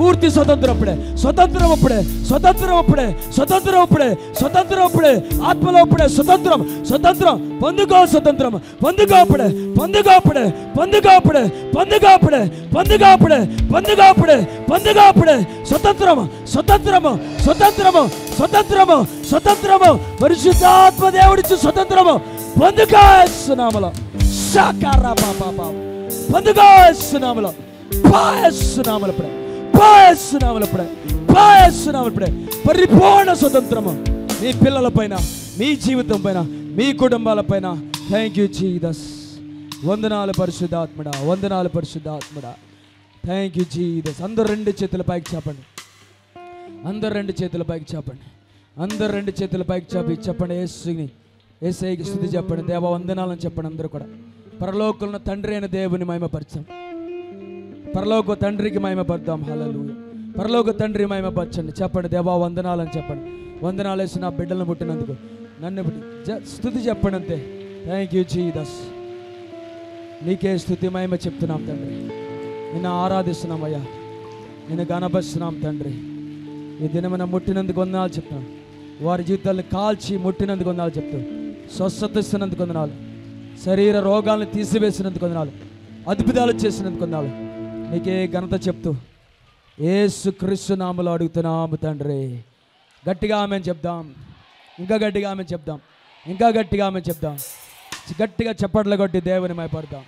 A: పూర్తి స్వతంత్రం అప్పుడే స్వతంత్రం అప్పుడే స్వతంత్రం అప్పుడే స్వతంత్రం అప్పుడే స్వతంత్రం అప్పుడే ఆత్మలో అప్పుడే స్వతంత్రం స్వతంత్రం పొందుకో స్వతంత్రం పొందుకో అప్పుడే పొందుకో అప్పుడే పొందుకో అప్పుడే పొందుకో అప్పుడే పొందుకో అప్పుడే పొందుకో అప్పుడే పొందుకో అప్పుడే స్వతంత్రము స్వతంత్రము స్వతంత్రము స్వతంత్రము స్వతంత్రము పరిశుద్ధాత్మ దేవుడిచ్చు స్వతంత్రము పొందుకో నామలో సాకారా పాపా పాప పొందుకో నామలో పాయస్ నామలో పాయస్తున్నాములు ఇప్పుడే పాయస్తున్నాములు పరిపూర్ణ స్వతంత్రము మీ పిల్లల పైన మీ జీవితం పైన మీ పైన థ్యాంక్ యూ జీదస్ వందనాలు పరిశుద్ధాత్మడా వందనాలు పరిశుద్ధాత్మడా థ్యాంక్ యూ జీదస్ అందరు రెండు చేతుల పైకి చెప్పండి అందరు రెండు చేతుల పైకి చెప్పండి అందరు రెండు చేతుల పైకి చెప్పి చెప్పండి ఏసుని ఏసైకి స్థుతి చెప్పండి దేవ వందనాలని చెప్పండి అందరూ కూడా పరలోకంలో తండ్రి అయిన దేవుని మహిమపరచండి పరలోక తండ్రికి మహిమపడదాం హలలు పరలోక తండ్రి మహిమపరచండి చెప్పండి దేవా వందనాలు అని చెప్పండి వందనాలు వేసి నా బిడ్డలను పుట్టినందుకు నన్ను స్థుతి చెప్పండి అంతే థ్యాంక్ యూ జీదస్ నీకే స్థుతి మహిమ చెప్తున్నాం తండ్రి నిన్ను ఆరాధిస్తున్నాం అయ్యా నిన్ను గనపరుస్తున్నాం తండ్రి ఈ దినమైన ముట్టినందుకు వందనాలు చెప్తాం వారి జీవితాలను కాల్చి ముట్టినందుకు వందనాలు చెప్తాం స్వస్థత ఇస్తున్నందుకు వందనాలు శరీర రోగాలను తీసివేసినందుకు వందనాలు అద్భుతాలు చేసినందుకు వందనాలు నీకే ఘనత చెప్తూ ఏసు క్రిస్తు నామలు అడుగుతున్నాము తండ్రి గట్టిగా ఆమె చెప్దాం ఇంకా గట్టిగా ఆమె చెప్దాం ఇంకా గట్టిగా ఆమె చెప్దాం గట్టిగా చప్పట్లు కొట్టి దేవుని మైపడదాం